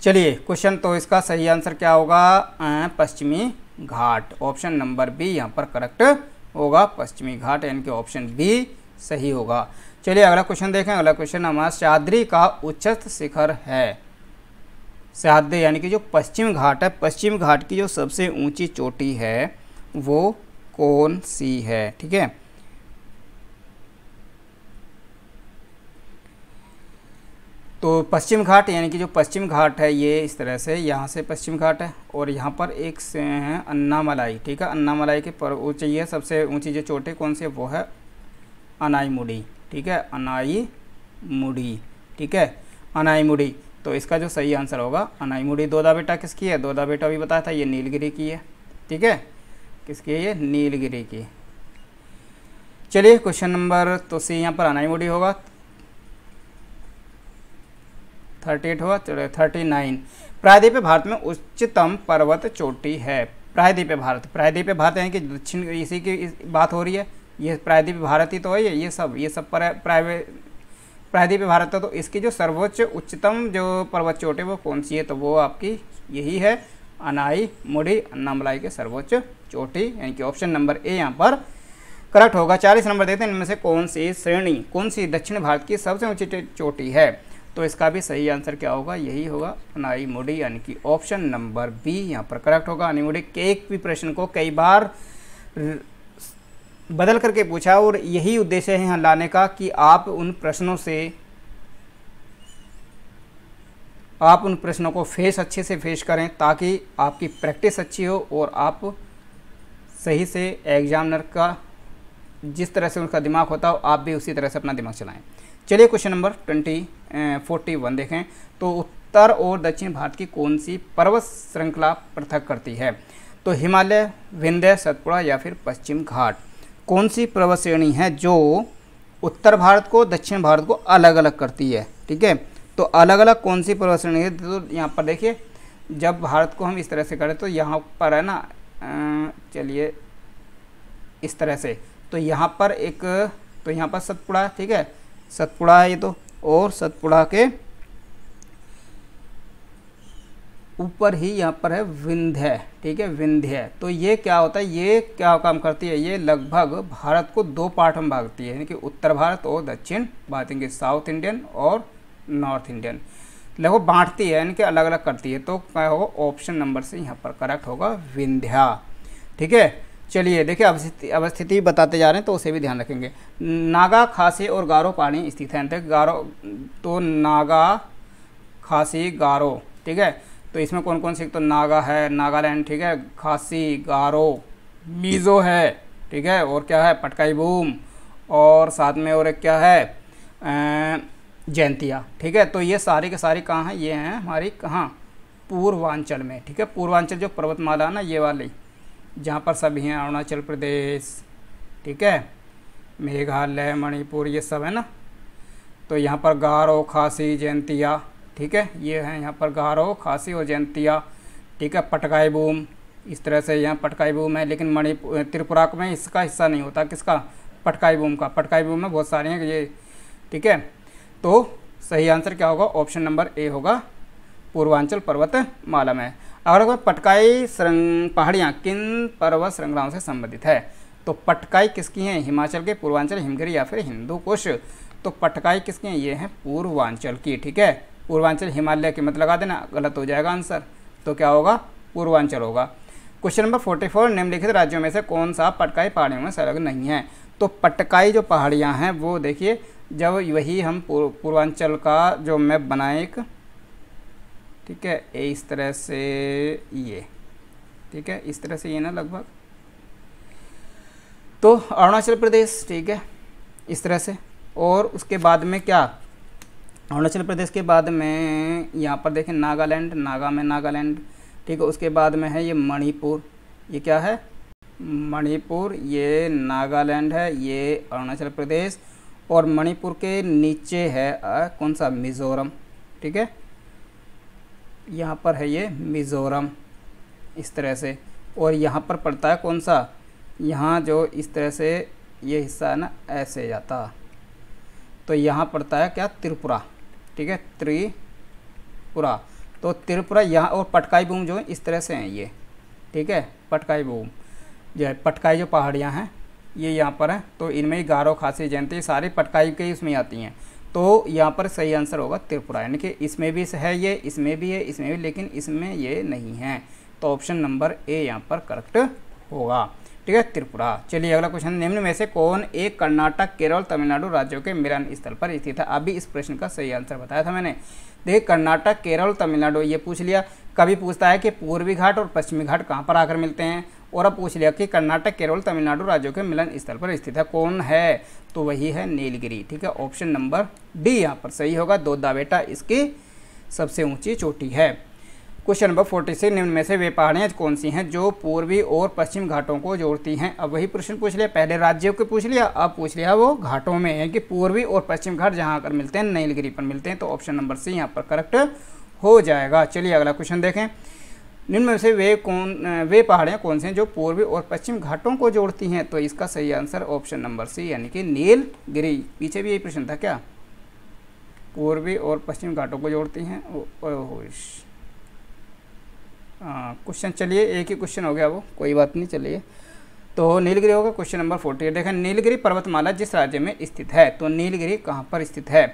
चलिए क्वेश्चन तो इसका सही आंसर क्या होगा अं, पश्चिमी घाट ऑप्शन नंबर बी यहां पर करेक्ट होगा पश्चिमी घाट यानी कि ऑप्शन बी सही होगा चलिए अगला क्वेश्चन देखें अगला क्वेश्चन हमारा सहाद्री का उच्चस्थ शिखर है सहाद्री यानी कि जो पश्चिम घाट है पश्चिम घाट की जो सबसे ऊंची चोटी है वो कौन सी है ठीक है तो पश्चिम घाट यानी कि जो पश्चिम घाट है ये इस तरह से यहाँ से पश्चिम घाट है और यहाँ पर एक से है अन्नामलाई ठीक है अन्नामलाई के पर ऊँची है सबसे ऊँची जो चोटी कौन सी है वो है अनाई मुड़ी ठीक है अनाई मुड़ी ठीक है अनाई मुड़ी तो इसका जो सही आंसर होगा अनाई मुड़ी दोदा बेटा किसकी है दोदा बेटा भी बताया था ये नीलगिरी की है ठीक है किसकी है ये नीलगिरी की चलिए क्वेश्चन नंबर तो सी यहाँ पर अनाई मुड़ी होगा थर्टी एट हुआ तो थर्टी नाइन प्रायद्वीप भारत में उच्चतम पर्वत चोटी है प्रायद्वीप भारत प्रायद्वीप भारत यानी कि दक्षिण इसी की बात हो रही है ये प्रायद्वीप भारत ही तो है ये सब ये सब प्राइवे प्रायद्वीप भारत है तो इसकी जो सर्वोच्च उच्चतम जो पर्वत चोटी वो कौन सी है तो वो आपकी यही है अनाई मुढ़ी अन्नामलाई के सर्वोच्च चोटी यानी कि ऑप्शन नंबर ए यहाँ पर करेक्ट होगा चालीस नंबर देखते हैं इनमें से कौन सी श्रेणी कौन सी दक्षिण भारत की सबसे ऊंची चोटी है तो इसका भी सही आंसर क्या होगा यही होगा मुडी यानी कि ऑप्शन नंबर बी यहाँ पर करेक्ट होगा अनाईमोडी के एक भी प्रश्न को कई बार बदल करके पूछा और यही उद्देश्य है यहाँ लाने का कि आप उन प्रश्नों से आप उन प्रश्नों को फेस अच्छे से फेस करें ताकि आपकी प्रैक्टिस अच्छी हो और आप सही से एग्जामिनर का जिस तरह से उनका दिमाग होता हो आप भी उसी तरह से अपना दिमाग चलाएं चलिए question number twenty forty one देखें तो उत्तर और दक्षिण भारत की कौन सी पर्वत श्रृंखला पृथक करती है तो हिमालय विंध्य सतपुड़ा या फिर पश्चिम घाट कौन सी पर्वत श्रेणी है जो उत्तर भारत को दक्षिण भारत को अलग अलग करती है ठीक है तो अलग अलग कौन सी पर्वत श्रेणी है तो यहाँ पर देखिए जब भारत को हम इस तरह से करें तो यहाँ पर है ना चलिए इस तरह से तो यहाँ पर एक तो यहाँ पर सतपुड़ा ठीक है सतपुड़ा है ये तो और सतपुड़ा के ऊपर ही यहाँ पर है विंध्य ठीक है विंध्य तो ये क्या होता है ये क्या काम करती है ये लगभग भारत को दो पार्ट में भागती है यानी कि उत्तर भारत और दक्षिण भारत साउथ इंडियन और नॉर्थ इंडियन लगभग बांटती है यानी कि अलग अलग करती है तो क्या होगा ऑप्शन नंबर से यहाँ पर करेक्ट होगा विंध्या ठीक है चलिए देखिए अवस्थिति अवस्थिति बताते जा रहे हैं तो उसे भी ध्यान रखेंगे नागा खासी और गारो पानी स्थित है देख गारो तो नागा खासी गारो ठीक है तो इसमें कौन कौन से तो नागा है नागालैंड ठीक है खासी गारो मीज़ो है ठीक है और क्या है पटकाई बूम और साथ में और एक क्या है जयंतिया ठीक है तो ये सारे के सारे कहाँ हैं ये हैं हमारी कहाँ पूर्वांचल में ठीक है पूर्वांचल जो पर्वतमाला ना ये वाली जहाँ पर सभी हैं अरुणाचल प्रदेश ठीक है मेघालय मणिपुर ये सब है ना तो यहाँ पर गारो खासी जयंतिया ठीक है ये है यहाँ पर गारो खासी और जयंतिया ठीक है पटकाई बूम इस तरह से यहाँ पटकाई बूम है लेकिन मणिपुर त्रिपुरा में इसका हिस्सा नहीं होता किसका पटकाई बूम का पटकाई बूम में बहुत सारे हैं ये ठीक है तो सही आंसर क्या होगा ऑप्शन नंबर ए होगा पूर्वांचल पर्वत माला में अगर कोई पटकाई श्रृंग पहाड़ियाँ किन पर्वत श्रृंखलाओं से संबंधित है तो पटकाई किसकी हैं हिमाचल के पूर्वांचल हिमगिरी या फिर हिंदू कुश तो पटकाई किसकी हैं ये हैं पूर्वांचल की ठीक है पूर्वांचल हिमालय की मत लगा देना गलत हो जाएगा आंसर तो क्या होगा पूर्वांचल होगा क्वेश्चन नंबर फोर्टी फोर निम्नलिखित राज्यों में से कौन सा पटकाई पहाड़ियों में संलग्न नहीं है तो पटकाई जो पहाड़ियाँ हैं वो देखिए जब वही हम पूर्वांचल का जो मैप बनाए एक ठीक है ए इस तरह से ये ठीक है इस तरह से ये ना लगभग तो अरुणाचल प्रदेश ठीक है इस तरह से और उसके बाद में क्या अरुणाचल प्रदेश के बाद में यहाँ पर देखें नागालैंड नागा में नागालैंड ठीक है उसके बाद में है ये मणिपुर ये क्या है मणिपुर ये नागालैंड है ये अरुणाचल प्रदेश और मणिपुर के नीचे है आ, कौन सा मिज़ोरम ठीक है यहाँ पर है ये मिज़ोरम इस तरह से और यहाँ पर पड़ता है कौन सा यहाँ जो इस तरह से ये हिस्सा है ना ऐसे जाता तो यहाँ पड़ता है क्या त्रिपुरा ठीक है त्रिपुरा तो त्रिपुरा यहाँ और पटकाई बूम जो है इस तरह से हैं ये ठीक है पटकाई बूम जो है पटकाई जो पहाड़ियाँ हैं ये यहाँ पर हैं तो इनमें ही गारो खासी जयंती सारी पटकाई के ही इसमें आती हैं तो यहाँ पर सही आंसर होगा त्रिपुरा यानी कि इसमें भी है ये इसमें भी है इसमें भी लेकिन इसमें ये नहीं है तो ऑप्शन नंबर ए यहाँ पर करेक्ट होगा ठीक है त्रिपुरा चलिए अगला क्वेश्चन निम्न में से कौन एक कर्नाटक केरल तमिलनाडु राज्यों के मिलन स्थल पर स्थित है अभी इस प्रश्न का सही आंसर बताया था मैंने देखिए कर्नाटक केरल तमिलनाडु ये पूछ लिया कभी पूछता है कि पूर्वी घाट और पश्चिमी घाट कहाँ पर आकर मिलते हैं और अब पूछ लिया कि कर्नाटक केरल तमिलनाडु राज्यों के मिलन स्थल पर स्थित है कौन है तो वही है नीलगिरी ठीक है ऑप्शन नंबर डी यहाँ पर सही होगा दो दावेटा इसकी सबसे ऊंची चोटी है क्वेश्चन नंबर फोर्टी सिक्स निम्न में से वे पहाड़ियाँ कौन सी हैं जो पूर्वी और पश्चिम घाटों को जोड़ती हैं अब वही प्रश्न पूछ लिया पहले राज्यों के पूछ लिया अब पूछ लिया वो घाटों में है कि पूर्वी और पश्चिम घाट जहाँ आकर मिलते हैं नीलगिरी पर मिलते हैं तो ऑप्शन नंबर सी यहाँ पर करेक्ट हो जाएगा चलिए अगला क्वेश्चन देखें निम्न में से वे कौन वे पहाड़ियाँ कौन से हैं जो पूर्वी और पश्चिम घाटों को जोड़ती हैं तो इसका सही आंसर ऑप्शन नंबर सी यानी कि नीलगिरी पीछे भी यही प्रश्न था क्या पूर्वी और पश्चिम घाटों को जोड़ती हैं क्वेश्चन हाँ, चलिए एक ही क्वेश्चन हो गया वो कोई बात नहीं चलिए तो नीलगिरी होगा क्वेश्चन नंबर फोर्टी एट देखें नीलगिरी पर्वतमाला जिस राज्य में स्थित है तो नीलगिरी कहाँ पर स्थित है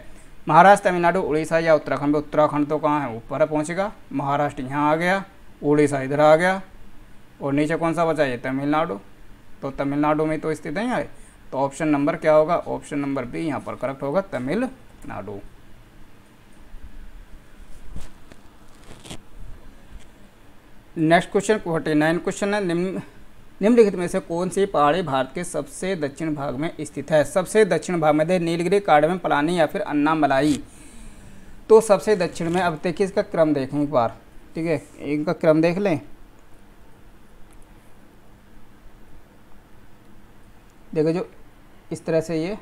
महाराष्ट्र तमिलनाडु उड़ीसा या उत्तराखंड में उत्तराखंड तो कहाँ है ऊपर पहुँचेगा महाराष्ट्र यहाँ आ गया उड़ीसा इधर आ गया और नीचे कौन सा बचा ये तमिलनाडु तो तमिलनाडु में तो स्थित है यहाँ तो ऑप्शन नंबर क्या होगा ऑप्शन नंबर बी यहाँ पर करेक्ट होगा Tamil Nadu next question forty nine question है निम्न निम्नलिखित में से कौन सी पहाड़ी भारत के सबसे दक्षिण भाग में स्थित है सबसे दक्षिण भाग में नीलगिरी में पलानी या फिर अन्नामलाई तो सबसे दक्षिण में अब देखिए इसका क्रम देखें एक बार ठीक है इनका क्रम देख लें देखो जो इस तरह से ये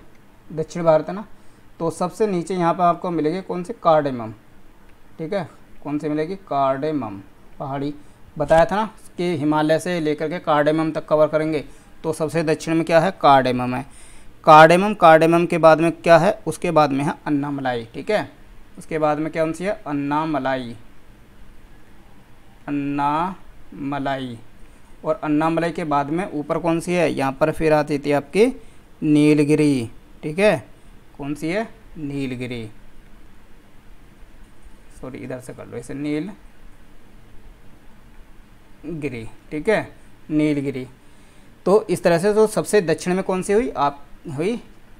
दक्षिण भारत है ना तो सबसे नीचे यहाँ पर आपको मिलेगी कौन सी कार्डेमम ठीक है कौन सी मिलेगी कार्डेमम पहाड़ी बताया था ना कि हिमालय से लेकर के कार्डेमम तक कवर करेंगे तो सबसे दक्षिण में क्या है कार्डेमम है कार्डेमम कार्डेमम के बाद में क्या है उसके बाद में है अन्नामलाई ठीक है उसके बाद में क्या कौन सी है अन्नामलाई अन्नामलाई और अन्नामलाई के बाद में ऊपर कौन सी है यहाँ पर फिर आती थी आपकी नीलगिरी ठीक है कौन सी है नीलगिरी सॉरी इधर से कर लो इसे नील गिरी ठीक है नीलगिरी तो इस तरह से तो सबसे दक्षिण में कौन सी हुई आप हुई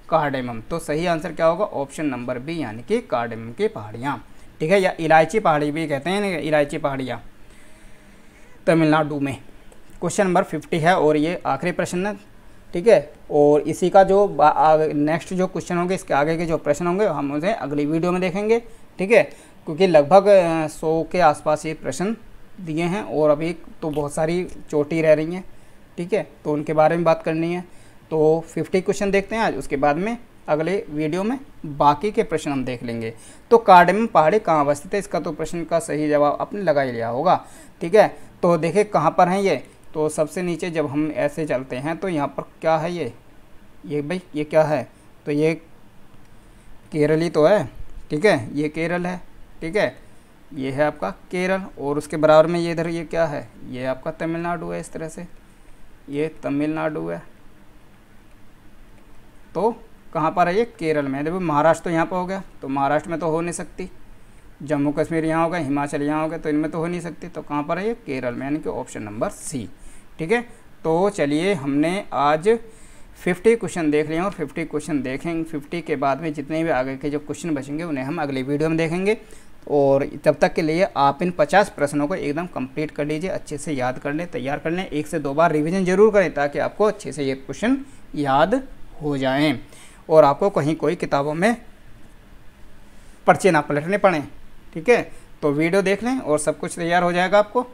कार्डेमम तो सही आंसर क्या होगा ऑप्शन नंबर बी यानी कि कार्डेमम की पहाड़ियाँ ठीक है या इलायची पहाड़ी भी कहते हैं इलायची पहाड़ियाँ तमिलनाडु में क्वेश्चन नंबर फिफ्टी है और ये आखिरी प्रश्न है ठीक है और इसी का जो नेक्स्ट जो क्वेश्चन होंगे इसके आगे के जो प्रश्न होंगे हम उसे अगली वीडियो में देखेंगे ठीक है क्योंकि लगभग सौ के आसपास ये प्रश्न दिए हैं और अभी तो बहुत सारी चोटी रह रही हैं ठीक है तो उनके बारे में बात करनी है तो 50 क्वेश्चन देखते हैं आज उसके बाद में अगले वीडियो में बाकी के प्रश्न हम देख लेंगे तो कार्डमम पहाड़ी कहाँ अवस्थित है इसका तो प्रश्न का सही जवाब आपने लगा ही लिया होगा ठीक है तो देखिए कहाँ पर हैं ये तो सबसे नीचे जब हम ऐसे चलते हैं तो यहाँ पर क्या है ये ये भाई ये क्या है तो ये केरल ही तो है ठीक है ये केरल है ठीक है ये है आपका केरल और उसके बराबर में ये इधर ये क्या है ये आपका तमिलनाडु है इस तरह से ये तमिलनाडु है तो कहाँ पर है ये केरल में देखो महाराष्ट्र तो यहाँ पर हो गया तो महाराष्ट्र में तो हो नहीं सकती जम्मू कश्मीर यहाँ होगा हिमाचल यहाँ होगा तो इनमें तो हो नहीं सकती तो कहाँ पर है ये केरल में यानी कि ऑप्शन नंबर सी ठीक है तो चलिए हमने आज 50 क्वेश्चन देख लिए और 50 क्वेश्चन देखेंगे 50 के बाद में जितने भी आगे के जो क्वेश्चन बचेंगे उन्हें हम अगले वीडियो में देखेंगे और तब तक के लिए आप इन 50 प्रश्नों को एकदम कंप्लीट कर लीजिए अच्छे से याद कर लें तैयार कर लें एक से दो बार रिवीजन जरूर करें ताकि आपको अच्छे से ये क्वेश्चन याद हो जाएं और आपको कहीं कोई किताबों में पर्चे ना पलटने पड़ें ठीक है तो वीडियो देख लें और सब कुछ तैयार हो जाएगा आपको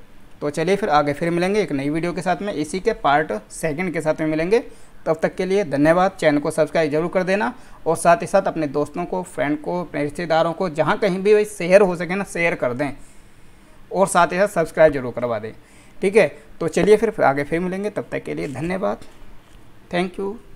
तो चलिए फिर आगे फिर मिलेंगे एक नई वीडियो के साथ में इसी के पार्ट सेकेंड के साथ में मिलेंगे तब तक के लिए धन्यवाद चैनल को सब्सक्राइब जरूर कर देना और साथ ही साथ अपने दोस्तों को फ्रेंड को अपने रिश्तेदारों को जहाँ कहीं भी शेयर हो सके ना शेयर कर दें और साथ ही साथ सब्सक्राइब जरूर करवा दें ठीक है तो चलिए फिर आगे फिर मिलेंगे तब तक के लिए धन्यवाद थैंक यू